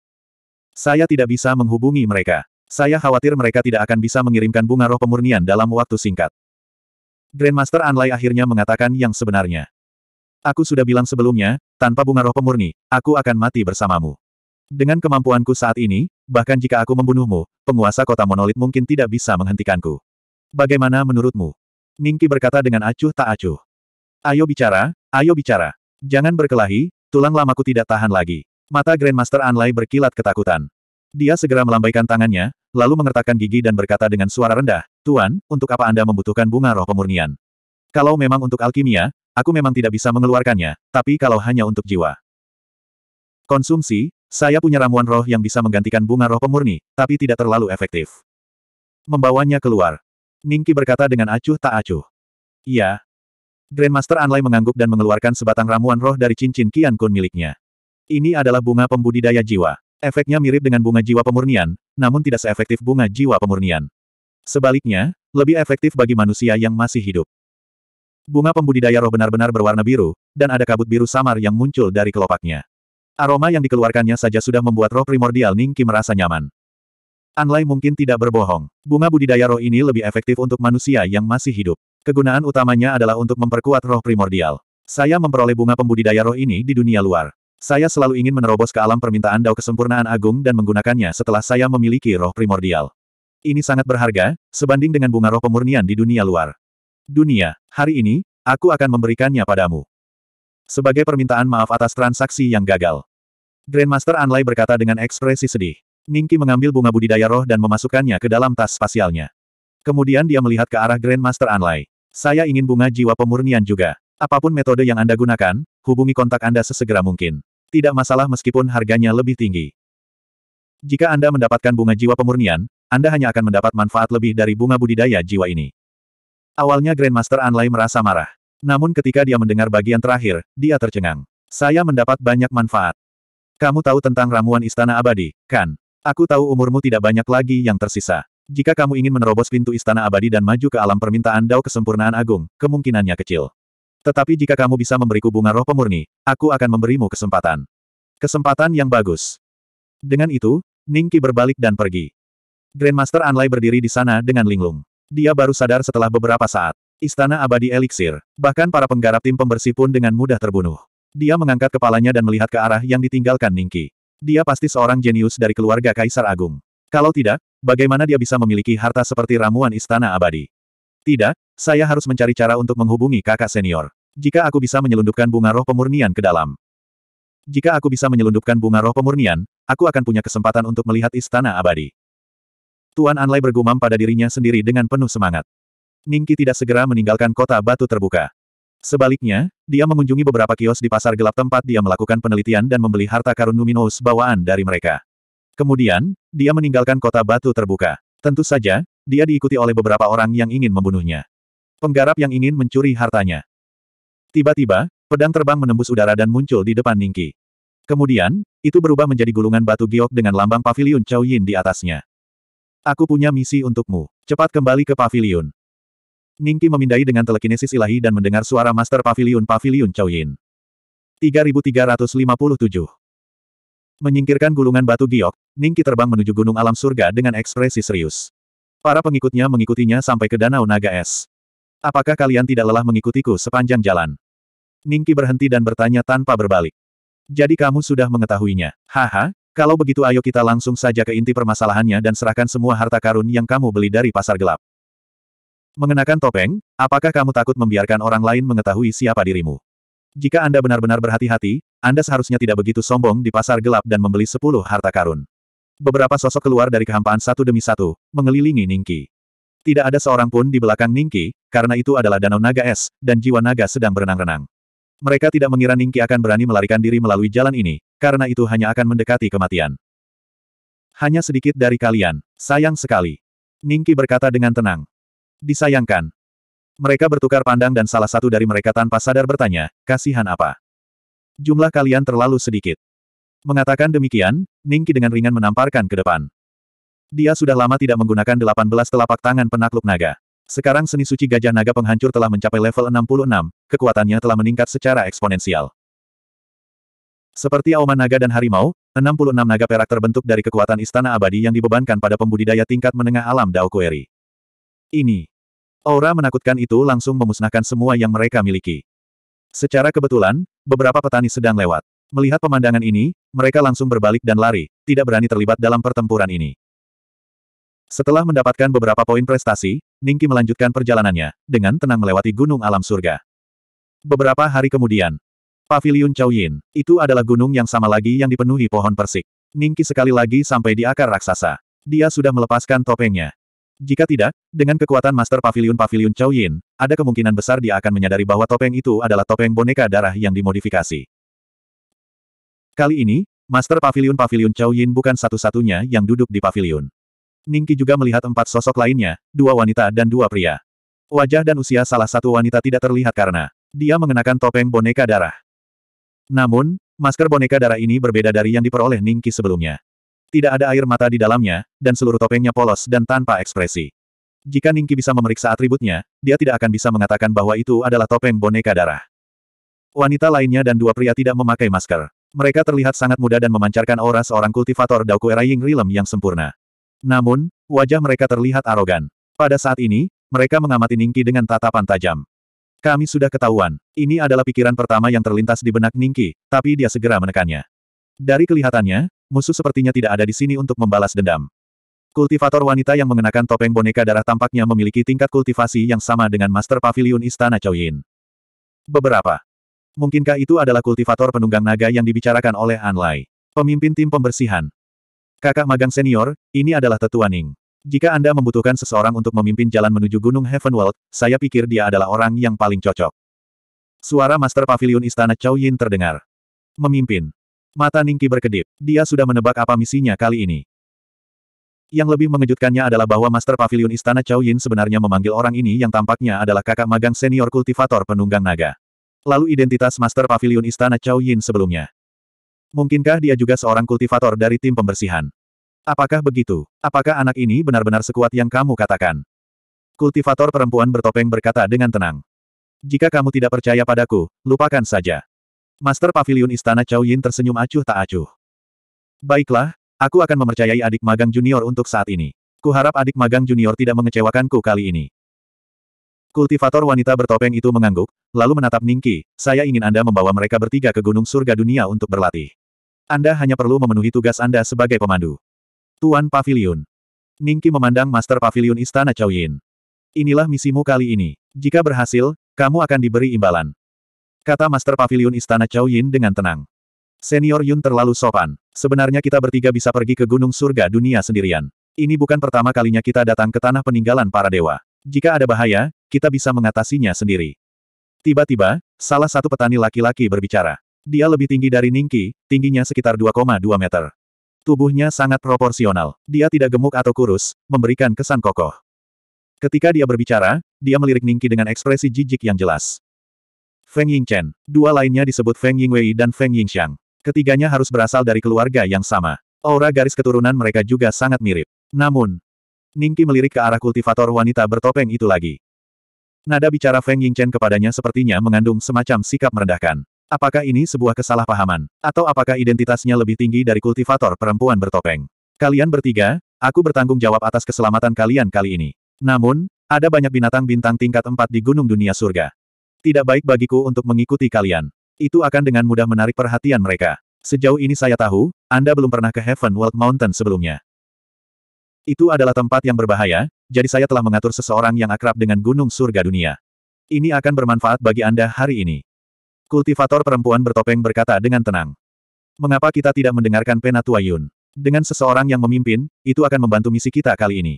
Saya tidak bisa menghubungi mereka. Saya khawatir mereka tidak akan bisa mengirimkan bunga roh pemurnian dalam waktu singkat. Grandmaster Anlai akhirnya mengatakan yang sebenarnya. Aku sudah bilang sebelumnya, tanpa bunga roh pemurni, aku akan mati bersamamu. Dengan kemampuanku saat ini, bahkan jika aku membunuhmu, penguasa kota monolit mungkin tidak bisa menghentikanku. Bagaimana menurutmu? Ningki berkata dengan acuh tak acuh. Ayo bicara, ayo bicara. Jangan berkelahi, tulang lamaku tidak tahan lagi. Mata Grandmaster Anlay berkilat ketakutan. Dia segera melambaikan tangannya, lalu mengertakkan gigi dan berkata dengan suara rendah, Tuan, untuk apa Anda membutuhkan bunga roh pemurnian? Kalau memang untuk alkimia, aku memang tidak bisa mengeluarkannya, tapi kalau hanya untuk jiwa. Konsumsi, saya punya ramuan roh yang bisa menggantikan bunga roh pemurni, tapi tidak terlalu efektif. Membawanya keluar. Ningki berkata dengan acuh tak acuh. Iya, Grandmaster Anlai mengangguk dan mengeluarkan sebatang ramuan roh dari cincin Kian Kun miliknya. Ini adalah bunga pembudidaya jiwa. Efeknya mirip dengan bunga jiwa pemurnian, namun tidak seefektif bunga jiwa pemurnian. Sebaliknya, lebih efektif bagi manusia yang masih hidup. Bunga pembudidaya roh benar-benar berwarna biru, dan ada kabut biru samar yang muncul dari kelopaknya. Aroma yang dikeluarkannya saja sudah membuat roh primordial Ningki merasa nyaman. Anlai mungkin tidak berbohong. Bunga budidaya roh ini lebih efektif untuk manusia yang masih hidup. Kegunaan utamanya adalah untuk memperkuat roh primordial. Saya memperoleh bunga pembudidaya roh ini di dunia luar. Saya selalu ingin menerobos ke alam permintaan dao kesempurnaan agung dan menggunakannya setelah saya memiliki roh primordial. Ini sangat berharga, sebanding dengan bunga roh pemurnian di dunia luar. Dunia, hari ini, aku akan memberikannya padamu. Sebagai permintaan maaf atas transaksi yang gagal. Grandmaster Anlay berkata dengan ekspresi sedih. Ningki mengambil bunga budidaya roh dan memasukkannya ke dalam tas spasialnya. Kemudian dia melihat ke arah Grandmaster Anlay. Saya ingin bunga jiwa pemurnian juga. Apapun metode yang Anda gunakan, hubungi kontak Anda sesegera mungkin. Tidak masalah meskipun harganya lebih tinggi. Jika Anda mendapatkan bunga jiwa pemurnian, Anda hanya akan mendapat manfaat lebih dari bunga budidaya jiwa ini. Awalnya Grandmaster Anlai merasa marah. Namun ketika dia mendengar bagian terakhir, dia tercengang. Saya mendapat banyak manfaat. Kamu tahu tentang ramuan istana abadi, kan? Aku tahu umurmu tidak banyak lagi yang tersisa. Jika kamu ingin menerobos pintu istana abadi dan maju ke alam permintaan dao kesempurnaan agung, kemungkinannya kecil. Tetapi jika kamu bisa memberiku bunga roh pemurni, aku akan memberimu kesempatan. Kesempatan yang bagus. Dengan itu, Ningki berbalik dan pergi. Grandmaster Anlay berdiri di sana dengan linglung. Dia baru sadar setelah beberapa saat. Istana abadi eliksir. Bahkan para penggarap tim pembersih pun dengan mudah terbunuh. Dia mengangkat kepalanya dan melihat ke arah yang ditinggalkan Ningki. Dia pasti seorang jenius dari keluarga Kaisar Agung. Kalau tidak, bagaimana dia bisa memiliki harta seperti ramuan istana abadi? Tidak, saya harus mencari cara untuk menghubungi kakak senior. Jika aku bisa menyelundupkan bunga roh pemurnian ke dalam. Jika aku bisa menyelundupkan bunga roh pemurnian, aku akan punya kesempatan untuk melihat istana abadi. Tuan Anlai bergumam pada dirinya sendiri dengan penuh semangat. Ningki tidak segera meninggalkan kota batu terbuka. Sebaliknya, dia mengunjungi beberapa kios di pasar gelap tempat dia melakukan penelitian dan membeli harta karun Numinous bawaan dari mereka. Kemudian, dia meninggalkan kota batu terbuka. Tentu saja, dia diikuti oleh beberapa orang yang ingin membunuhnya. Penggarap yang ingin mencuri hartanya. Tiba-tiba, pedang terbang menembus udara dan muncul di depan Ningki. Kemudian, itu berubah menjadi gulungan batu giok dengan lambang pavilion Chow Yin di atasnya. Aku punya misi untukmu. Cepat kembali ke pavilion. Ningki memindai dengan telekinesis ilahi dan mendengar suara Master Pavilion Pavilion Chow Yin. 3357 Menyingkirkan gulungan batu giok, Ningki terbang menuju gunung alam surga dengan ekspresi serius. Para pengikutnya mengikutinya sampai ke danau naga es. Apakah kalian tidak lelah mengikutiku sepanjang jalan? Ningki berhenti dan bertanya tanpa berbalik. Jadi kamu sudah mengetahuinya. Haha, kalau begitu ayo kita langsung saja ke inti permasalahannya dan serahkan semua harta karun yang kamu beli dari pasar gelap. Mengenakan topeng, apakah kamu takut membiarkan orang lain mengetahui siapa dirimu? Jika Anda benar-benar berhati-hati, Anda seharusnya tidak begitu sombong di pasar gelap dan membeli sepuluh harta karun. Beberapa sosok keluar dari kehampaan satu demi satu, mengelilingi Ningki. Tidak ada seorang pun di belakang Ningki, karena itu adalah danau naga es, dan jiwa naga sedang berenang-renang. Mereka tidak mengira Ningki akan berani melarikan diri melalui jalan ini, karena itu hanya akan mendekati kematian. Hanya sedikit dari kalian, sayang sekali. Ningki berkata dengan tenang. Disayangkan, mereka bertukar pandang dan salah satu dari mereka tanpa sadar bertanya, kasihan apa? Jumlah kalian terlalu sedikit. Mengatakan demikian, Ningki dengan ringan menamparkan ke depan. Dia sudah lama tidak menggunakan 18 telapak tangan penakluk naga. Sekarang seni suci gajah naga penghancur telah mencapai level 66, kekuatannya telah meningkat secara eksponensial. Seperti auman naga dan harimau, 66 naga perak terbentuk dari kekuatan istana abadi yang dibebankan pada pembudidaya tingkat menengah alam Dao Kueri. Ini Aura menakutkan itu langsung memusnahkan semua yang mereka miliki. Secara kebetulan, beberapa petani sedang lewat. Melihat pemandangan ini, mereka langsung berbalik dan lari, tidak berani terlibat dalam pertempuran ini. Setelah mendapatkan beberapa poin prestasi, Ningki melanjutkan perjalanannya, dengan tenang melewati Gunung Alam Surga. Beberapa hari kemudian, Paviliun Yin, itu adalah gunung yang sama lagi yang dipenuhi pohon persik. Ningki sekali lagi sampai di akar raksasa. Dia sudah melepaskan topengnya. Jika tidak, dengan kekuatan Master Pavilion Pavilion Chow Yin, ada kemungkinan besar dia akan menyadari bahwa topeng itu adalah topeng boneka darah yang dimodifikasi. Kali ini, Master Pavilion Pavilion Chow Yin bukan satu-satunya yang duduk di pavilion. Ningki juga melihat empat sosok lainnya, dua wanita dan dua pria. Wajah dan usia salah satu wanita tidak terlihat karena dia mengenakan topeng boneka darah. Namun, masker boneka darah ini berbeda dari yang diperoleh Ningki sebelumnya. Tidak ada air mata di dalamnya, dan seluruh topengnya polos dan tanpa ekspresi. Jika Ningki bisa memeriksa atributnya, dia tidak akan bisa mengatakan bahwa itu adalah topeng boneka darah. Wanita lainnya dan dua pria tidak memakai masker. Mereka terlihat sangat muda dan memancarkan aura seorang kultivator Dao era Ying Rilem yang sempurna. Namun, wajah mereka terlihat arogan. Pada saat ini, mereka mengamati Ningki dengan tatapan tajam. Kami sudah ketahuan, ini adalah pikiran pertama yang terlintas di benak Ningki, tapi dia segera menekannya. Dari kelihatannya, musuh sepertinya tidak ada di sini untuk membalas dendam. Kultivator wanita yang mengenakan topeng boneka darah tampaknya memiliki tingkat kultivasi yang sama dengan Master Pavilion Istana Choyin. Beberapa. Mungkinkah itu adalah kultivator penunggang naga yang dibicarakan oleh An Lai? Pemimpin tim pembersihan. Kakak magang senior, ini adalah Tetua Ning. Jika Anda membutuhkan seseorang untuk memimpin jalan menuju Gunung Heavenworld, saya pikir dia adalah orang yang paling cocok. Suara Master Pavilion Istana Chow Yin terdengar. Memimpin. Mata Ningki berkedip. Dia sudah menebak apa misinya kali ini. Yang lebih mengejutkannya adalah bahwa Master Pavilion Istana Chow Yin sebenarnya memanggil orang ini yang tampaknya adalah kakak magang senior kultivator penunggang naga. Lalu identitas Master Pavilion Istana Chow Yin sebelumnya. Mungkinkah dia juga seorang kultivator dari tim pembersihan? Apakah begitu? Apakah anak ini benar-benar sekuat yang kamu katakan? Kultivator perempuan bertopeng berkata dengan tenang. Jika kamu tidak percaya padaku, lupakan saja. Master Pavilion Istana Chow Yin tersenyum acuh tak acuh. Baiklah, aku akan mempercayai adik magang junior untuk saat ini. Kuharap adik magang junior tidak mengecewakanku kali ini. Kultivator wanita bertopeng itu mengangguk, lalu menatap Ningki, saya ingin Anda membawa mereka bertiga ke Gunung Surga Dunia untuk berlatih. Anda hanya perlu memenuhi tugas Anda sebagai pemandu. Tuan Pavilion. Ningki memandang Master Pavilion Istana Chow Yin. Inilah misimu kali ini. Jika berhasil, kamu akan diberi imbalan. Kata Master Pavilion Istana Chao Yin dengan tenang. Senior Yun terlalu sopan. Sebenarnya kita bertiga bisa pergi ke Gunung Surga Dunia sendirian. Ini bukan pertama kalinya kita datang ke tanah peninggalan para dewa. Jika ada bahaya, kita bisa mengatasinya sendiri. Tiba-tiba, salah satu petani laki-laki berbicara. Dia lebih tinggi dari Ningki, tingginya sekitar 2,2 meter. Tubuhnya sangat proporsional. Dia tidak gemuk atau kurus, memberikan kesan kokoh. Ketika dia berbicara, dia melirik Ningki dengan ekspresi jijik yang jelas. Feng Yingchen. Dua lainnya disebut Feng Yingwei dan Feng Yingxiang. Ketiganya harus berasal dari keluarga yang sama. Aura garis keturunan mereka juga sangat mirip. Namun, Ningki melirik ke arah kultivator wanita bertopeng itu lagi. Nada bicara Feng Yingchen kepadanya sepertinya mengandung semacam sikap merendahkan. Apakah ini sebuah kesalahpahaman? Atau apakah identitasnya lebih tinggi dari kultivator perempuan bertopeng? Kalian bertiga, aku bertanggung jawab atas keselamatan kalian kali ini. Namun, ada banyak binatang bintang tingkat 4 di Gunung Dunia Surga. Tidak baik bagiku untuk mengikuti kalian. Itu akan dengan mudah menarik perhatian mereka. Sejauh ini saya tahu, Anda belum pernah ke Heaven World Mountain sebelumnya. Itu adalah tempat yang berbahaya, jadi saya telah mengatur seseorang yang akrab dengan gunung surga dunia. Ini akan bermanfaat bagi Anda hari ini. Kultivator perempuan bertopeng berkata dengan tenang. Mengapa kita tidak mendengarkan Penatua Yun? Dengan seseorang yang memimpin, itu akan membantu misi kita kali ini.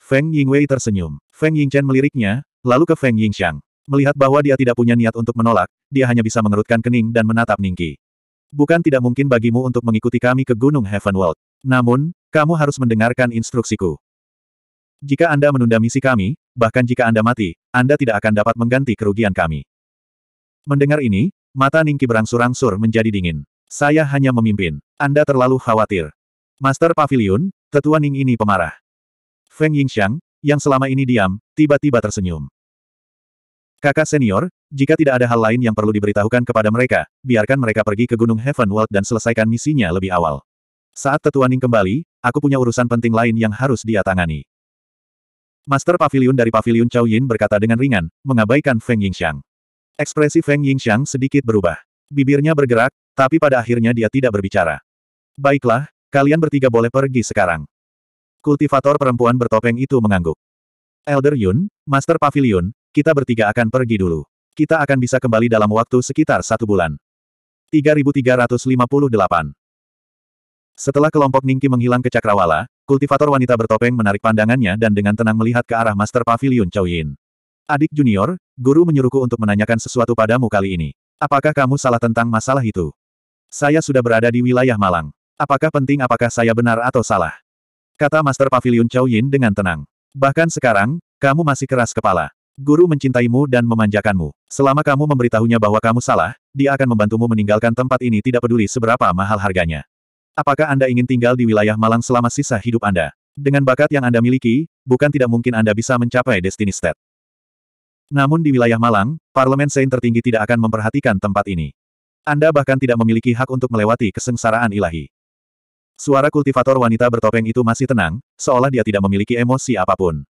Feng Yingwei tersenyum. Feng Yingchen meliriknya, lalu ke Feng Yingxiang. Melihat bahwa dia tidak punya niat untuk menolak, dia hanya bisa mengerutkan kening dan menatap Ningki. Bukan tidak mungkin bagimu untuk mengikuti kami ke Gunung Heavenworld. Namun, kamu harus mendengarkan instruksiku. Jika Anda menunda misi kami, bahkan jika Anda mati, Anda tidak akan dapat mengganti kerugian kami. Mendengar ini, mata Ningki berangsur-angsur menjadi dingin. Saya hanya memimpin. Anda terlalu khawatir. Master Pavilion, tetua Ning ini pemarah. Feng Yingxiang, yang selama ini diam, tiba-tiba tersenyum. Kakak senior, jika tidak ada hal lain yang perlu diberitahukan kepada mereka, biarkan mereka pergi ke Gunung Heavenworld dan selesaikan misinya lebih awal. Saat Ning kembali, aku punya urusan penting lain yang harus dia tangani. Master Pavilion dari Pavilion Chao Yin berkata dengan ringan, mengabaikan Feng Yingxiang. Ekspresi Feng Yingxiang sedikit berubah. Bibirnya bergerak, tapi pada akhirnya dia tidak berbicara. Baiklah, kalian bertiga boleh pergi sekarang. Kultivator perempuan bertopeng itu mengangguk. Elder Yun, Master Pavilion, kita bertiga akan pergi dulu. Kita akan bisa kembali dalam waktu sekitar satu bulan. 3358 Setelah kelompok Ningki menghilang ke Cakrawala, kultivator wanita bertopeng menarik pandangannya dan dengan tenang melihat ke arah Master Pavilion Chow Yin. Adik junior, guru menyuruhku untuk menanyakan sesuatu padamu kali ini. Apakah kamu salah tentang masalah itu? Saya sudah berada di wilayah Malang. Apakah penting apakah saya benar atau salah? Kata Master Pavilion Chow Yin dengan tenang. Bahkan sekarang, kamu masih keras kepala. Guru mencintaimu dan memanjakanmu. Selama kamu memberitahunya bahwa kamu salah, dia akan membantumu meninggalkan tempat ini tidak peduli seberapa mahal harganya. Apakah Anda ingin tinggal di wilayah Malang selama sisa hidup Anda? Dengan bakat yang Anda miliki, bukan tidak mungkin Anda bisa mencapai Destiny State. Namun di wilayah Malang, Parlemen Sein tertinggi tidak akan memperhatikan tempat ini. Anda bahkan tidak memiliki hak untuk melewati kesengsaraan ilahi. Suara kultivator wanita bertopeng itu masih tenang, seolah dia tidak memiliki emosi apapun.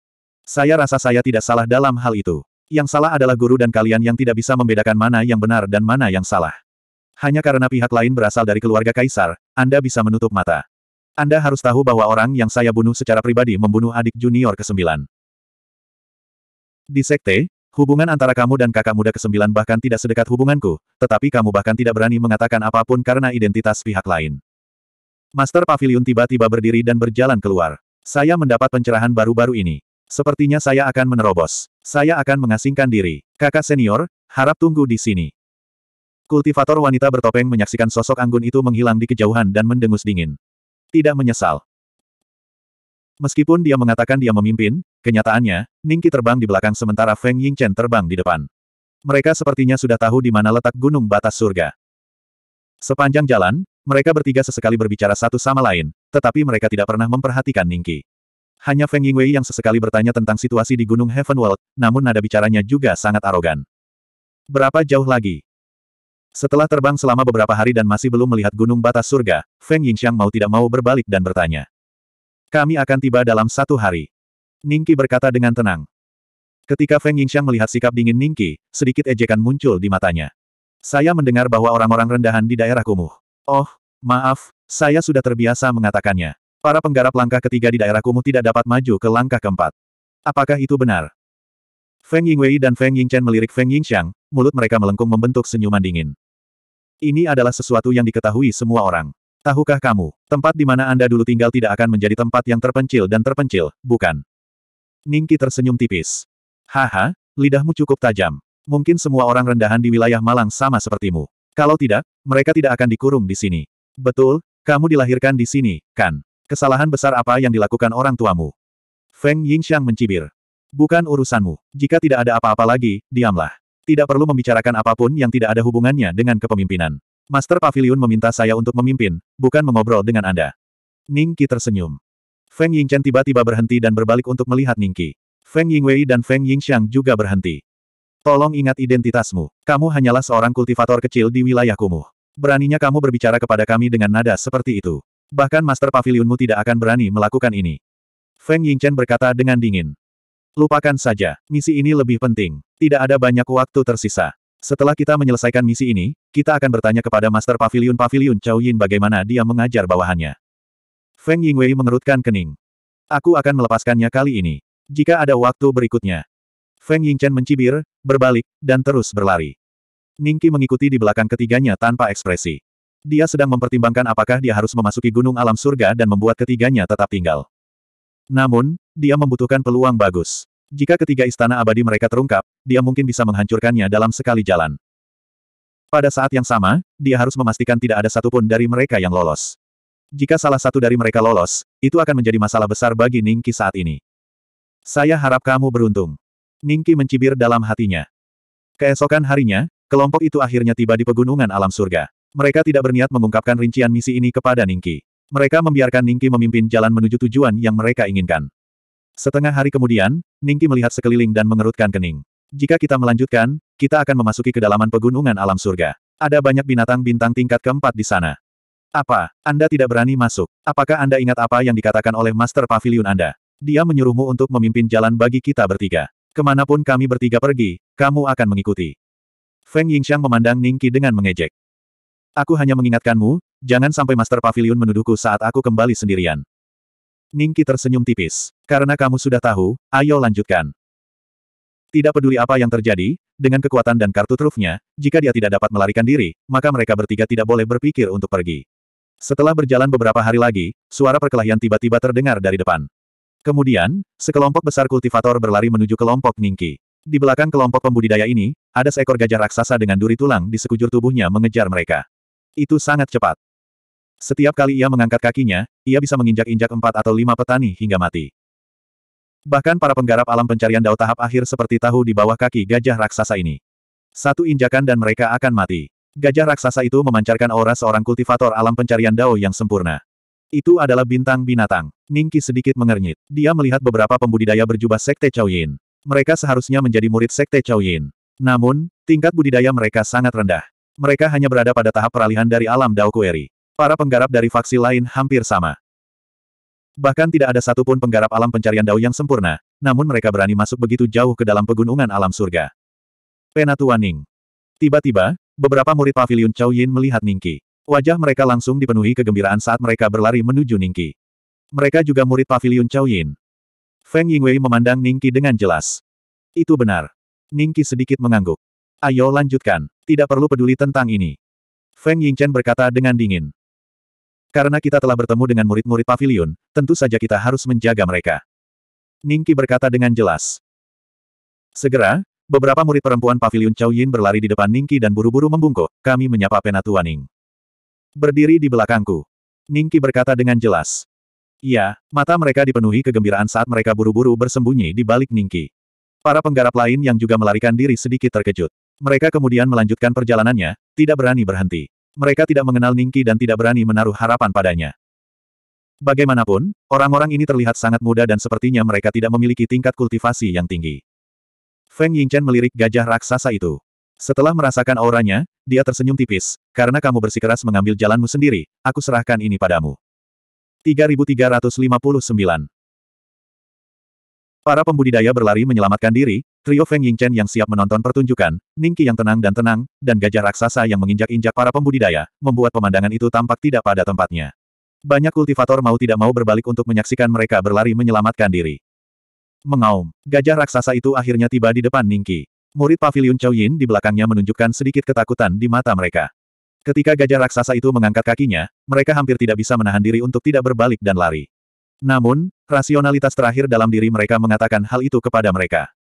Saya rasa saya tidak salah dalam hal itu. Yang salah adalah guru dan kalian yang tidak bisa membedakan mana yang benar dan mana yang salah. Hanya karena pihak lain berasal dari keluarga kaisar, Anda bisa menutup mata. Anda harus tahu bahwa orang yang saya bunuh secara pribadi membunuh adik junior ke-9. Di sekte, Hubungan antara kamu dan kakak muda ke-9 bahkan tidak sedekat hubunganku, tetapi kamu bahkan tidak berani mengatakan apapun karena identitas pihak lain. Master Pavilion tiba-tiba berdiri dan berjalan keluar. Saya mendapat pencerahan baru-baru ini. Sepertinya saya akan menerobos. Saya akan mengasingkan diri. Kakak senior, harap tunggu di sini. Kultivator wanita bertopeng menyaksikan sosok Anggun itu menghilang di kejauhan dan mendengus dingin. Tidak menyesal. Meskipun dia mengatakan dia memimpin, kenyataannya, Ningki terbang di belakang sementara Feng Yingchen terbang di depan. Mereka sepertinya sudah tahu di mana letak gunung batas surga. Sepanjang jalan, mereka bertiga sesekali berbicara satu sama lain, tetapi mereka tidak pernah memperhatikan Ningki. Hanya Feng Yingwei yang sesekali bertanya tentang situasi di Gunung Heavenworld, namun nada bicaranya juga sangat arogan. Berapa jauh lagi? Setelah terbang selama beberapa hari dan masih belum melihat gunung batas surga, Feng Yingxiang mau tidak mau berbalik dan bertanya. Kami akan tiba dalam satu hari. Ningki berkata dengan tenang. Ketika Feng Yingxiang melihat sikap dingin Ningki, sedikit ejekan muncul di matanya. Saya mendengar bahwa orang-orang rendahan di daerah kumuh. Oh, maaf, saya sudah terbiasa mengatakannya. Para penggarap langkah ketiga di daerah kumuh tidak dapat maju ke langkah keempat. Apakah itu benar? Feng Yingwei dan Feng Yingchen melirik Feng Yingxiang, mulut mereka melengkung membentuk senyuman dingin. Ini adalah sesuatu yang diketahui semua orang. Tahukah kamu, tempat di mana Anda dulu tinggal tidak akan menjadi tempat yang terpencil dan terpencil, bukan? Ningki tersenyum tipis. Haha, lidahmu cukup tajam. Mungkin semua orang rendahan di wilayah Malang sama sepertimu. Kalau tidak, mereka tidak akan dikurung di sini. Betul, kamu dilahirkan di sini, kan? Kesalahan besar apa yang dilakukan orang tuamu? Feng Yingxiang mencibir. Bukan urusanmu. Jika tidak ada apa-apa lagi, diamlah. Tidak perlu membicarakan apapun yang tidak ada hubungannya dengan kepemimpinan. Master Pavilion meminta saya untuk memimpin, bukan mengobrol dengan Anda. Ning Qi tersenyum. Feng Yingchen tiba-tiba berhenti dan berbalik untuk melihat Ning Qi. Feng Yingwei dan Feng Yingxiang juga berhenti. Tolong ingat identitasmu. Kamu hanyalah seorang kultivator kecil di wilayah kumuh. Beraninya kamu berbicara kepada kami dengan nada seperti itu. Bahkan Master Pavilionmu tidak akan berani melakukan ini. Feng Yingchen berkata dengan dingin. Lupakan saja, misi ini lebih penting. Tidak ada banyak waktu tersisa. Setelah kita menyelesaikan misi ini, kita akan bertanya kepada Master Pavilion Pavilion Chao Yin bagaimana dia mengajar bawahannya. Feng Yingwei mengerutkan kening. Aku akan melepaskannya kali ini. Jika ada waktu berikutnya. Feng Yingchen mencibir, berbalik, dan terus berlari. Ningki mengikuti di belakang ketiganya tanpa ekspresi. Dia sedang mempertimbangkan apakah dia harus memasuki gunung alam surga dan membuat ketiganya tetap tinggal. Namun, dia membutuhkan peluang bagus. Jika ketiga istana abadi mereka terungkap, dia mungkin bisa menghancurkannya dalam sekali jalan. Pada saat yang sama, dia harus memastikan tidak ada satupun dari mereka yang lolos. Jika salah satu dari mereka lolos, itu akan menjadi masalah besar bagi Ningki saat ini. Saya harap kamu beruntung. Ningki mencibir dalam hatinya. Keesokan harinya, kelompok itu akhirnya tiba di pegunungan alam surga. Mereka tidak berniat mengungkapkan rincian misi ini kepada Ningki. Mereka membiarkan Ningki memimpin jalan menuju tujuan yang mereka inginkan. Setengah hari kemudian, Ningki melihat sekeliling dan mengerutkan kening. Jika kita melanjutkan, kita akan memasuki kedalaman pegunungan alam surga. Ada banyak binatang bintang tingkat keempat di sana. Apa, Anda tidak berani masuk? Apakah Anda ingat apa yang dikatakan oleh Master Pavilion Anda? Dia menyuruhmu untuk memimpin jalan bagi kita bertiga. Kemanapun kami bertiga pergi, kamu akan mengikuti. Feng Yingxiang memandang Ningki dengan mengejek. Aku hanya mengingatkanmu, jangan sampai Master Pavilion menuduhku saat aku kembali sendirian. Ningki tersenyum tipis. Karena kamu sudah tahu, ayo lanjutkan. Tidak peduli apa yang terjadi, dengan kekuatan dan kartu trufnya, jika dia tidak dapat melarikan diri, maka mereka bertiga tidak boleh berpikir untuk pergi. Setelah berjalan beberapa hari lagi, suara perkelahian tiba-tiba terdengar dari depan. Kemudian, sekelompok besar kultivator berlari menuju kelompok Ningki. Di belakang kelompok pembudidaya ini, ada seekor gajah raksasa dengan duri tulang di sekujur tubuhnya mengejar mereka. Itu sangat cepat. Setiap kali ia mengangkat kakinya, ia bisa menginjak-injak empat atau lima petani hingga mati. Bahkan para penggarap alam pencarian dao tahap akhir seperti tahu di bawah kaki gajah raksasa ini. Satu injakan dan mereka akan mati. Gajah raksasa itu memancarkan aura seorang kultivator alam pencarian dao yang sempurna. Itu adalah bintang binatang. Ningki sedikit mengernyit. Dia melihat beberapa pembudidaya berjubah Sekte Chow Yin. Mereka seharusnya menjadi murid Sekte Chow Yin. Namun, tingkat budidaya mereka sangat rendah. Mereka hanya berada pada tahap peralihan dari alam Daokueri. Para penggarap dari faksi lain hampir sama. Bahkan tidak ada satupun penggarap alam pencarian Dao yang sempurna, namun mereka berani masuk begitu jauh ke dalam pegunungan alam surga. Penatua Ning. Tiba-tiba, beberapa murid pavilion Chow Yin melihat Ningki. Wajah mereka langsung dipenuhi kegembiraan saat mereka berlari menuju Ningki. Mereka juga murid pavilion Chow Yin. Feng Yingwei memandang Ningki dengan jelas. Itu benar. Ningki sedikit mengangguk. Ayo lanjutkan. Tidak perlu peduli tentang ini. Feng Yingchen berkata dengan dingin. Karena kita telah bertemu dengan murid-murid pavilion, tentu saja kita harus menjaga mereka. Ningki berkata dengan jelas. Segera, beberapa murid perempuan pavilion Chow Yin berlari di depan Ningki dan buru-buru membungkuk, kami menyapa Penatua Ning. Berdiri di belakangku. Ningki berkata dengan jelas. Ya, mata mereka dipenuhi kegembiraan saat mereka buru-buru bersembunyi di balik Ningki. Para penggarap lain yang juga melarikan diri sedikit terkejut. Mereka kemudian melanjutkan perjalanannya, tidak berani berhenti. Mereka tidak mengenal Ningki dan tidak berani menaruh harapan padanya. Bagaimanapun, orang-orang ini terlihat sangat muda dan sepertinya mereka tidak memiliki tingkat kultivasi yang tinggi. Feng Yingchen melirik gajah raksasa itu. Setelah merasakan auranya, dia tersenyum tipis, karena kamu bersikeras mengambil jalanmu sendiri, aku serahkan ini padamu. 3359 Para pembudidaya berlari menyelamatkan diri, Trio Feng Yingchen yang siap menonton pertunjukan, Ningqi yang tenang dan tenang, dan gajah raksasa yang menginjak-injak para pembudidaya, membuat pemandangan itu tampak tidak pada tempatnya. Banyak kultivator mau tidak mau berbalik untuk menyaksikan mereka berlari menyelamatkan diri. Mengaum, gajah raksasa itu akhirnya tiba di depan Ningqi. Murid pavilion Chow Yin di belakangnya menunjukkan sedikit ketakutan di mata mereka. Ketika gajah raksasa itu mengangkat kakinya, mereka hampir tidak bisa menahan diri untuk tidak berbalik dan lari. Namun, rasionalitas terakhir dalam diri mereka mengatakan hal itu kepada mereka.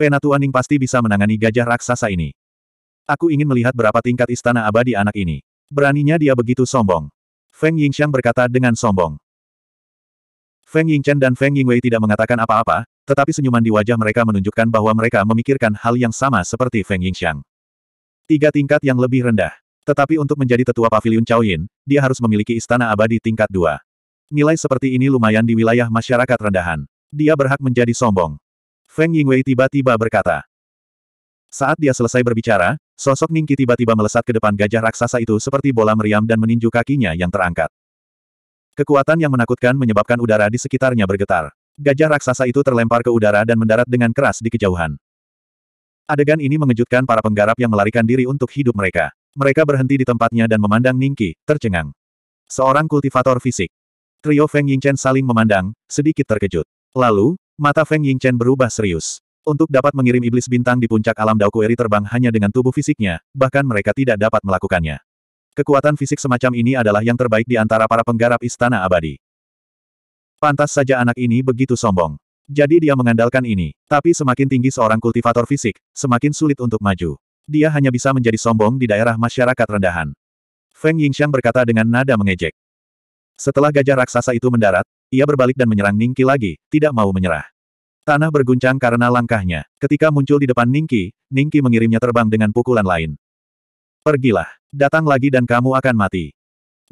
Penatuaning pasti bisa menangani gajah raksasa ini. Aku ingin melihat berapa tingkat istana abadi anak ini. Beraninya dia begitu sombong. Feng Yingxiang berkata dengan sombong. Feng Yingchen dan Feng Yingwei tidak mengatakan apa-apa, tetapi senyuman di wajah mereka menunjukkan bahwa mereka memikirkan hal yang sama seperti Feng Yingxiang. Tiga tingkat yang lebih rendah. Tetapi untuk menjadi tetua pavilion Yin, dia harus memiliki istana abadi tingkat dua. Nilai seperti ini lumayan di wilayah masyarakat rendahan. Dia berhak menjadi sombong. Feng Yingwei tiba-tiba berkata. Saat dia selesai berbicara, sosok Ningki tiba-tiba melesat ke depan gajah raksasa itu seperti bola meriam dan meninju kakinya yang terangkat. Kekuatan yang menakutkan menyebabkan udara di sekitarnya bergetar. Gajah raksasa itu terlempar ke udara dan mendarat dengan keras di kejauhan. Adegan ini mengejutkan para penggarap yang melarikan diri untuk hidup mereka. Mereka berhenti di tempatnya dan memandang Ningki, tercengang. Seorang kultivator fisik. Trio Feng Yingchen saling memandang, sedikit terkejut. Lalu, Mata Feng Yingchen berubah serius. Untuk dapat mengirim iblis bintang di puncak alam Dao Kueri terbang hanya dengan tubuh fisiknya, bahkan mereka tidak dapat melakukannya. Kekuatan fisik semacam ini adalah yang terbaik di antara para penggarap istana abadi. Pantas saja anak ini begitu sombong. Jadi dia mengandalkan ini. Tapi semakin tinggi seorang kultivator fisik, semakin sulit untuk maju. Dia hanya bisa menjadi sombong di daerah masyarakat rendahan. Feng Yingxiang berkata dengan nada mengejek. Setelah gajah raksasa itu mendarat, ia berbalik dan menyerang Ningki lagi, tidak mau menyerah. Tanah berguncang karena langkahnya. Ketika muncul di depan Ningki, Ningki mengirimnya terbang dengan pukulan lain. Pergilah, datang lagi dan kamu akan mati.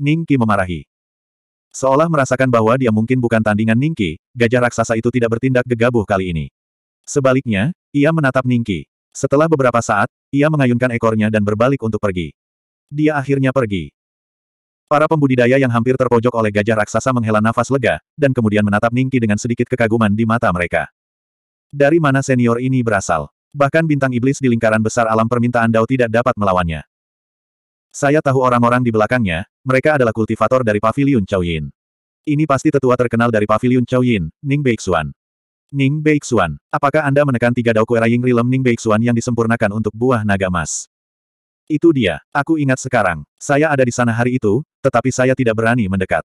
Ningki memarahi. Seolah merasakan bahwa dia mungkin bukan tandingan Ningki, gajah raksasa itu tidak bertindak gegabah kali ini. Sebaliknya, ia menatap Ningki. Setelah beberapa saat, ia mengayunkan ekornya dan berbalik untuk pergi. Dia akhirnya pergi. Para pembudidaya yang hampir terpojok oleh gajah raksasa menghela nafas lega, dan kemudian menatap Ningki dengan sedikit kekaguman di mata mereka. Dari mana senior ini berasal? Bahkan bintang iblis di lingkaran besar alam permintaan Dao tidak dapat melawannya. Saya tahu orang-orang di belakangnya, mereka adalah kultivator dari Paviliun Chaoyin. Ini pasti tetua terkenal dari Paviliun Chaoyin, Ning Beixuan. Ning Beixuan, apakah Anda menekan tiga Dao Ying Rilem Ning Beixuan yang disempurnakan untuk buah naga emas? Itu dia, aku ingat sekarang. Saya ada di sana hari itu, tetapi saya tidak berani mendekat.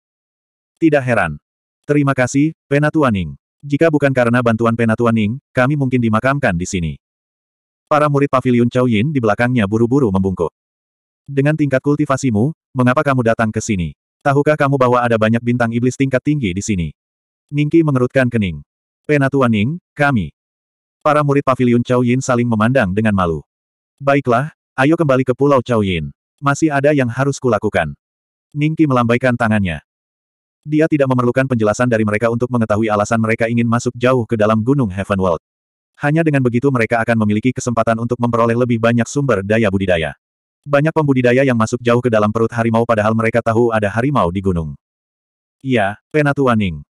Tidak heran. Terima kasih, Penatuaning. Jika bukan karena bantuan Penatuaning, kami mungkin dimakamkan di sini. Para murid pavilion Chow Yin di belakangnya buru-buru membungkuk. Dengan tingkat kultivasimu, mengapa kamu datang ke sini? Tahukah kamu bahwa ada banyak bintang iblis tingkat tinggi di sini? Ningki mengerutkan kening. Penatuaning, kami. Para murid pavilion Chow Yin saling memandang dengan malu. Baiklah, Ayo kembali ke Pulau Yin. Masih ada yang harus kulakukan. Ningki melambaikan tangannya. Dia tidak memerlukan penjelasan dari mereka untuk mengetahui alasan mereka ingin masuk jauh ke dalam Gunung Heaven World. Hanya dengan begitu mereka akan memiliki kesempatan untuk memperoleh lebih banyak sumber daya budidaya. Banyak pembudidaya yang masuk jauh ke dalam perut harimau padahal mereka tahu ada harimau di gunung. Iya, Penatua Ning.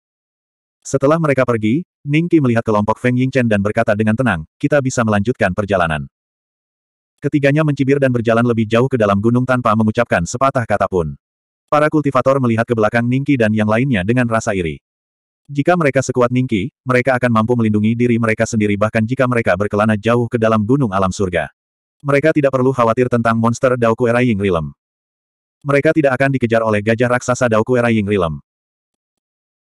Setelah mereka pergi, Ningki melihat kelompok Feng Yingchen dan berkata dengan tenang, kita bisa melanjutkan perjalanan. Ketiganya mencibir dan berjalan lebih jauh ke dalam gunung tanpa mengucapkan sepatah kata pun. Para kultivator melihat ke belakang Ningki dan yang lainnya dengan rasa iri. Jika mereka sekuat Ningki, mereka akan mampu melindungi diri mereka sendiri bahkan jika mereka berkelana jauh ke dalam gunung alam surga. Mereka tidak perlu khawatir tentang monster Daoku Rilem. Mereka tidak akan dikejar oleh gajah raksasa Daoku Rilem.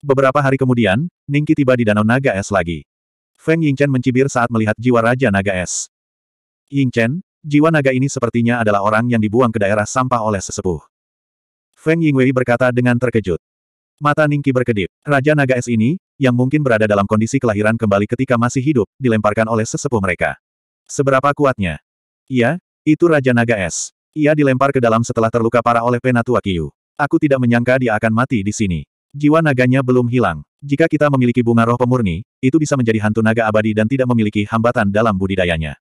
Beberapa hari kemudian, Ningki tiba di Danau Naga Es lagi. Feng Yingchen mencibir saat melihat jiwa Raja Naga Es. Yingchen, jiwa naga ini sepertinya adalah orang yang dibuang ke daerah sampah oleh sesepuh. Feng Yingwei berkata dengan terkejut. Mata Ningki berkedip. Raja Naga Es ini, yang mungkin berada dalam kondisi kelahiran kembali ketika masih hidup, dilemparkan oleh sesepuh mereka. Seberapa kuatnya? Iya, itu Raja Naga Es. Ia dilempar ke dalam setelah terluka parah oleh Penatua Kiyu. Aku tidak menyangka dia akan mati di sini. Jiwa naganya belum hilang. Jika kita memiliki bunga roh pemurni, itu bisa menjadi hantu naga abadi dan tidak memiliki hambatan dalam budidayanya.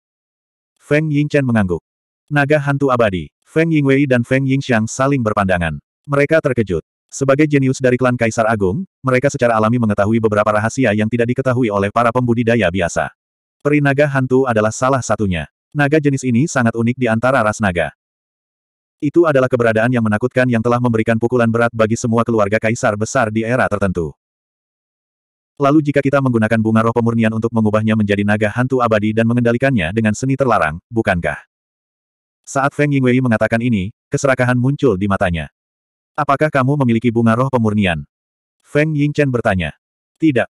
Feng Yingchen mengangguk. Naga hantu abadi, Feng Yingwei dan Feng Yingxiang saling berpandangan. Mereka terkejut. Sebagai jenius dari klan Kaisar Agung, mereka secara alami mengetahui beberapa rahasia yang tidak diketahui oleh para pembudidaya biasa. Peri naga hantu adalah salah satunya. Naga jenis ini sangat unik di antara ras naga. Itu adalah keberadaan yang menakutkan yang telah memberikan pukulan berat bagi semua keluarga kaisar besar di era tertentu. Lalu jika kita menggunakan bunga roh pemurnian untuk mengubahnya menjadi naga hantu abadi dan mengendalikannya dengan seni terlarang, bukankah? Saat Feng Yingwei mengatakan ini, keserakahan muncul di matanya. Apakah kamu memiliki bunga roh pemurnian? Feng Yingchen bertanya. Tidak.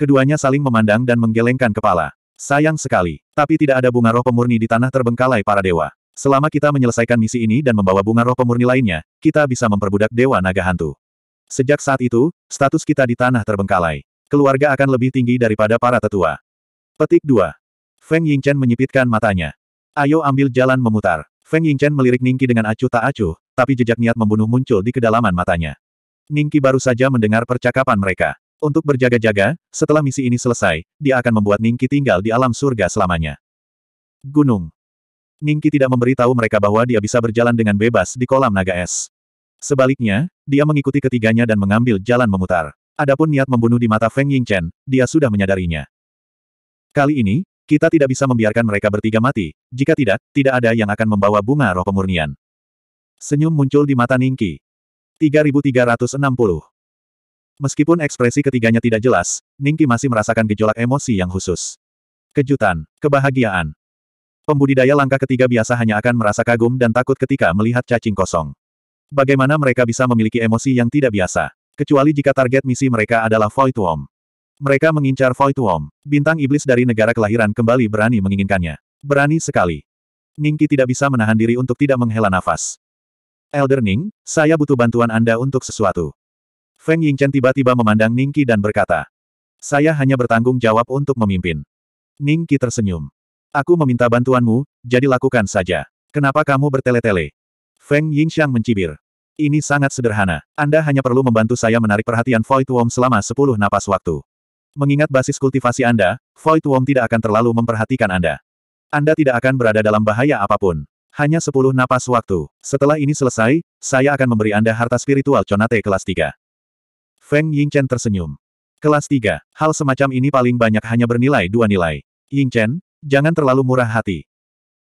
Keduanya saling memandang dan menggelengkan kepala. Sayang sekali, tapi tidak ada bunga roh pemurni di tanah terbengkalai para dewa. Selama kita menyelesaikan misi ini dan membawa bunga roh pemurni lainnya, kita bisa memperbudak dewa naga hantu. Sejak saat itu, status kita di tanah terbengkalai. Keluarga akan lebih tinggi daripada para tetua. Petik 2. Feng Yingchen menyipitkan matanya. Ayo ambil jalan memutar. Feng Yingchen melirik Ningki dengan acuh tak acuh, tapi jejak niat membunuh muncul di kedalaman matanya. Ningki baru saja mendengar percakapan mereka. Untuk berjaga-jaga, setelah misi ini selesai, dia akan membuat Ningki tinggal di alam surga selamanya. Gunung. Ningki tidak memberitahu mereka bahwa dia bisa berjalan dengan bebas di kolam naga es. Sebaliknya, dia mengikuti ketiganya dan mengambil jalan memutar. Adapun niat membunuh di mata Feng Yingchen, dia sudah menyadarinya. Kali ini, kita tidak bisa membiarkan mereka bertiga mati, jika tidak, tidak ada yang akan membawa bunga roh pemurnian. Senyum muncul di mata Ningki. 3360 Meskipun ekspresi ketiganya tidak jelas, Ningki masih merasakan gejolak emosi yang khusus. Kejutan, kebahagiaan. Pembudidaya langkah ketiga biasa hanya akan merasa kagum dan takut ketika melihat cacing kosong. Bagaimana mereka bisa memiliki emosi yang tidak biasa? Kecuali jika target misi mereka adalah Void Worm. Mereka mengincar Void Worm. Bintang iblis dari negara kelahiran kembali berani menginginkannya. Berani sekali. Ningki tidak bisa menahan diri untuk tidak menghela nafas. Elder Ning, saya butuh bantuan Anda untuk sesuatu. Feng Yingchen tiba-tiba memandang Ningki dan berkata, saya hanya bertanggung jawab untuk memimpin. Ningki tersenyum. Aku meminta bantuanmu, jadi lakukan saja. Kenapa kamu bertele-tele? Feng Yingxiang mencibir. Ini sangat sederhana. Anda hanya perlu membantu saya menarik perhatian Void Worm selama 10 napas waktu. Mengingat basis kultivasi Anda, Void Worm tidak akan terlalu memperhatikan Anda. Anda tidak akan berada dalam bahaya apapun. Hanya 10 napas waktu. Setelah ini selesai, saya akan memberi Anda harta spiritual Conate kelas 3. Feng Yingchen tersenyum. Kelas 3, hal semacam ini paling banyak hanya bernilai dua nilai. Yingchen, jangan terlalu murah hati.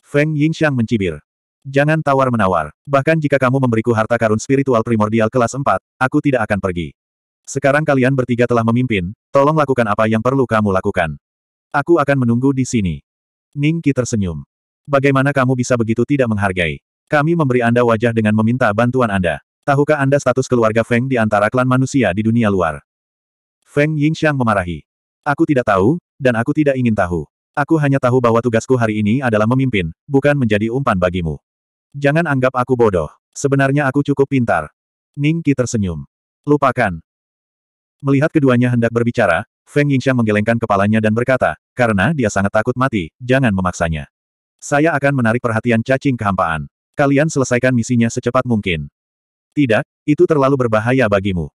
Feng Yingxiang mencibir. Jangan tawar-menawar. Bahkan jika kamu memberiku harta karun spiritual primordial kelas 4, aku tidak akan pergi. Sekarang kalian bertiga telah memimpin, tolong lakukan apa yang perlu kamu lakukan. Aku akan menunggu di sini. Ning Qi tersenyum. Bagaimana kamu bisa begitu tidak menghargai? Kami memberi Anda wajah dengan meminta bantuan Anda. Tahukah Anda status keluarga Feng di antara klan manusia di dunia luar? Feng Yingxiang memarahi. Aku tidak tahu, dan aku tidak ingin tahu. Aku hanya tahu bahwa tugasku hari ini adalah memimpin, bukan menjadi umpan bagimu. Jangan anggap aku bodoh. Sebenarnya aku cukup pintar. Ning Qi tersenyum. Lupakan. Melihat keduanya hendak berbicara, Feng Yingxiang menggelengkan kepalanya dan berkata, karena dia sangat takut mati, jangan memaksanya. Saya akan menarik perhatian cacing kehampaan. Kalian selesaikan misinya secepat mungkin. Tidak, itu terlalu berbahaya bagimu.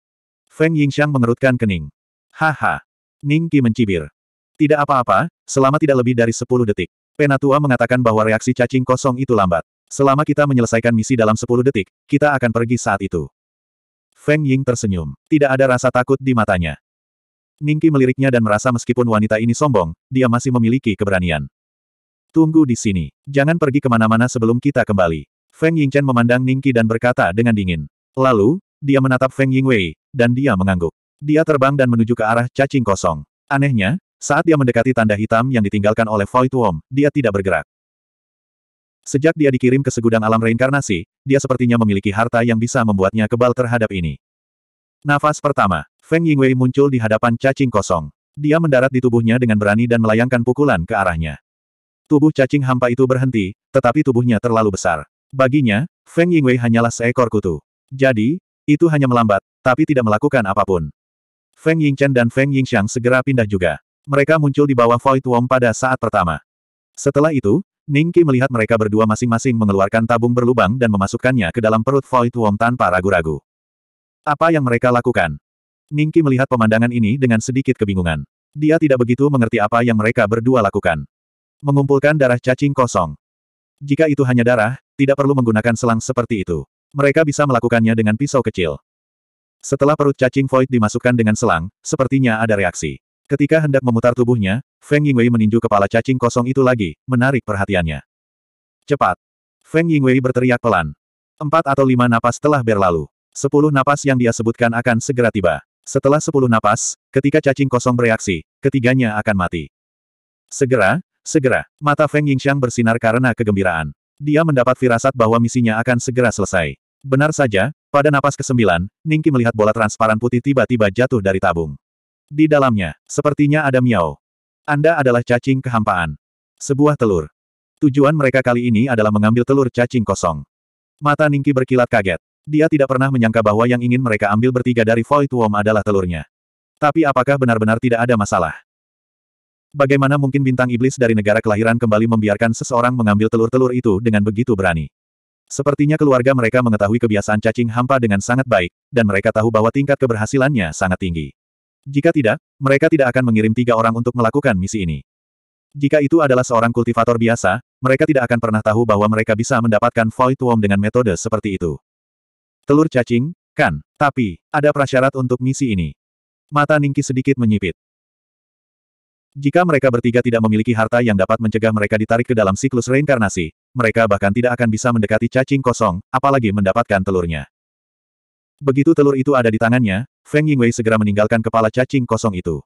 Feng Yingxiang mengerutkan kening. Haha. Ning Qi mencibir. Tidak apa-apa, selama tidak lebih dari 10 detik. Penatua mengatakan bahwa reaksi cacing kosong itu lambat. Selama kita menyelesaikan misi dalam 10 detik, kita akan pergi saat itu. Feng Ying tersenyum. Tidak ada rasa takut di matanya. Ningki meliriknya dan merasa meskipun wanita ini sombong, dia masih memiliki keberanian. Tunggu di sini. Jangan pergi kemana-mana sebelum kita kembali. Feng Yingchen memandang Ningki dan berkata dengan dingin. Lalu, dia menatap Feng Yingwei, dan dia mengangguk. Dia terbang dan menuju ke arah cacing kosong. Anehnya, saat dia mendekati tanda hitam yang ditinggalkan oleh Void Worm, dia tidak bergerak. Sejak dia dikirim ke segudang alam reinkarnasi, dia sepertinya memiliki harta yang bisa membuatnya kebal terhadap ini. Nafas pertama, Feng Yingwei muncul di hadapan cacing kosong. Dia mendarat di tubuhnya dengan berani dan melayangkan pukulan ke arahnya. Tubuh cacing hampa itu berhenti, tetapi tubuhnya terlalu besar. Baginya, Feng Yingwei hanyalah seekor kutu. Jadi, itu hanya melambat, tapi tidak melakukan apapun. Feng Yingchen dan Feng Yingxiang segera pindah juga. Mereka muncul di bawah Void Wong pada saat pertama. Setelah itu, Ningki melihat mereka berdua masing-masing mengeluarkan tabung berlubang dan memasukkannya ke dalam perut Void Wong tanpa ragu-ragu. Apa yang mereka lakukan? Ningki melihat pemandangan ini dengan sedikit kebingungan. Dia tidak begitu mengerti apa yang mereka berdua lakukan. Mengumpulkan darah cacing kosong. Jika itu hanya darah, tidak perlu menggunakan selang seperti itu. Mereka bisa melakukannya dengan pisau kecil. Setelah perut cacing void dimasukkan dengan selang, sepertinya ada reaksi. Ketika hendak memutar tubuhnya, Feng Yingwei meninju kepala cacing kosong itu lagi, menarik perhatiannya. Cepat! Feng Yingwei berteriak pelan. Empat atau lima napas telah berlalu. Sepuluh napas yang dia sebutkan akan segera tiba. Setelah sepuluh napas, ketika cacing kosong bereaksi, ketiganya akan mati. Segera, segera, mata Feng Yingxiang bersinar karena kegembiraan. Dia mendapat firasat bahwa misinya akan segera selesai. Benar saja, pada napas ke-9, Ningki melihat bola transparan putih tiba-tiba jatuh dari tabung. Di dalamnya, sepertinya ada miau. Anda adalah cacing kehampaan. Sebuah telur. Tujuan mereka kali ini adalah mengambil telur cacing kosong. Mata Ningki berkilat kaget. Dia tidak pernah menyangka bahwa yang ingin mereka ambil bertiga dari Void Worm adalah telurnya. Tapi apakah benar-benar tidak ada masalah? Bagaimana mungkin bintang iblis dari negara kelahiran kembali membiarkan seseorang mengambil telur-telur itu dengan begitu berani? Sepertinya keluarga mereka mengetahui kebiasaan cacing hampa dengan sangat baik, dan mereka tahu bahwa tingkat keberhasilannya sangat tinggi. Jika tidak, mereka tidak akan mengirim tiga orang untuk melakukan misi ini. Jika itu adalah seorang kultivator biasa, mereka tidak akan pernah tahu bahwa mereka bisa mendapatkan Void Worm dengan metode seperti itu. Telur cacing, kan? Tapi, ada prasyarat untuk misi ini. Mata Ningki sedikit menyipit. Jika mereka bertiga tidak memiliki harta yang dapat mencegah mereka ditarik ke dalam siklus reinkarnasi, mereka bahkan tidak akan bisa mendekati cacing kosong, apalagi mendapatkan telurnya. Begitu telur itu ada di tangannya, Feng Yingwei segera meninggalkan kepala cacing kosong itu.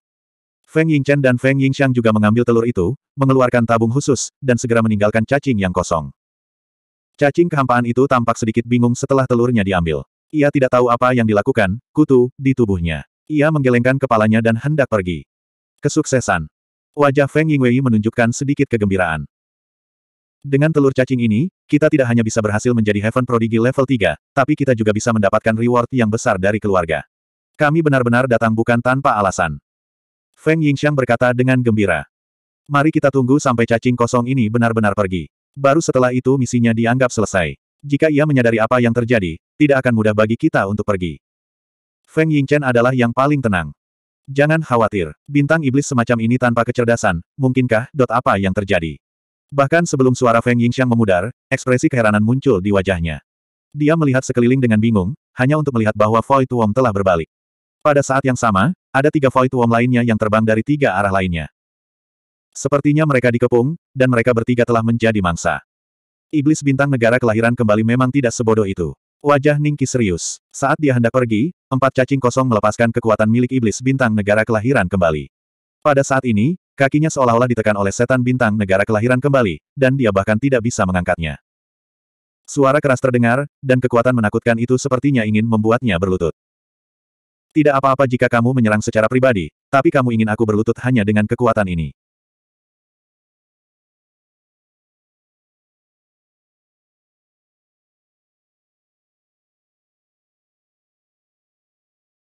Feng Yingchen dan Feng Yingxiang juga mengambil telur itu, mengeluarkan tabung khusus, dan segera meninggalkan cacing yang kosong. Cacing kehampaan itu tampak sedikit bingung setelah telurnya diambil. Ia tidak tahu apa yang dilakukan, kutu, di tubuhnya. Ia menggelengkan kepalanya dan hendak pergi. Kesuksesan. Wajah Feng Yingwei menunjukkan sedikit kegembiraan. Dengan telur cacing ini, kita tidak hanya bisa berhasil menjadi Heaven Prodigy level 3, tapi kita juga bisa mendapatkan reward yang besar dari keluarga. Kami benar-benar datang bukan tanpa alasan. Feng Yingxiang berkata dengan gembira. Mari kita tunggu sampai cacing kosong ini benar-benar pergi. Baru setelah itu misinya dianggap selesai. Jika ia menyadari apa yang terjadi, tidak akan mudah bagi kita untuk pergi. Feng Yingchen adalah yang paling tenang. Jangan khawatir, bintang iblis semacam ini tanpa kecerdasan, mungkinkah dot apa yang terjadi? Bahkan sebelum suara Feng Yingxiang memudar, ekspresi keheranan muncul di wajahnya. Dia melihat sekeliling dengan bingung, hanya untuk melihat bahwa Void Tuom telah berbalik. Pada saat yang sama, ada tiga Void Tuom lainnya yang terbang dari tiga arah lainnya. Sepertinya mereka dikepung, dan mereka bertiga telah menjadi mangsa. Iblis bintang negara kelahiran kembali memang tidak sebodoh itu. Wajah Ningki serius. Saat dia hendak pergi, empat cacing kosong melepaskan kekuatan milik iblis bintang negara kelahiran kembali. Pada saat ini, Kakinya seolah-olah ditekan oleh setan bintang negara kelahiran kembali, dan dia bahkan tidak bisa mengangkatnya. Suara keras terdengar, dan kekuatan menakutkan itu sepertinya ingin membuatnya berlutut. Tidak apa-apa jika kamu menyerang secara pribadi, tapi kamu ingin aku berlutut hanya dengan kekuatan ini.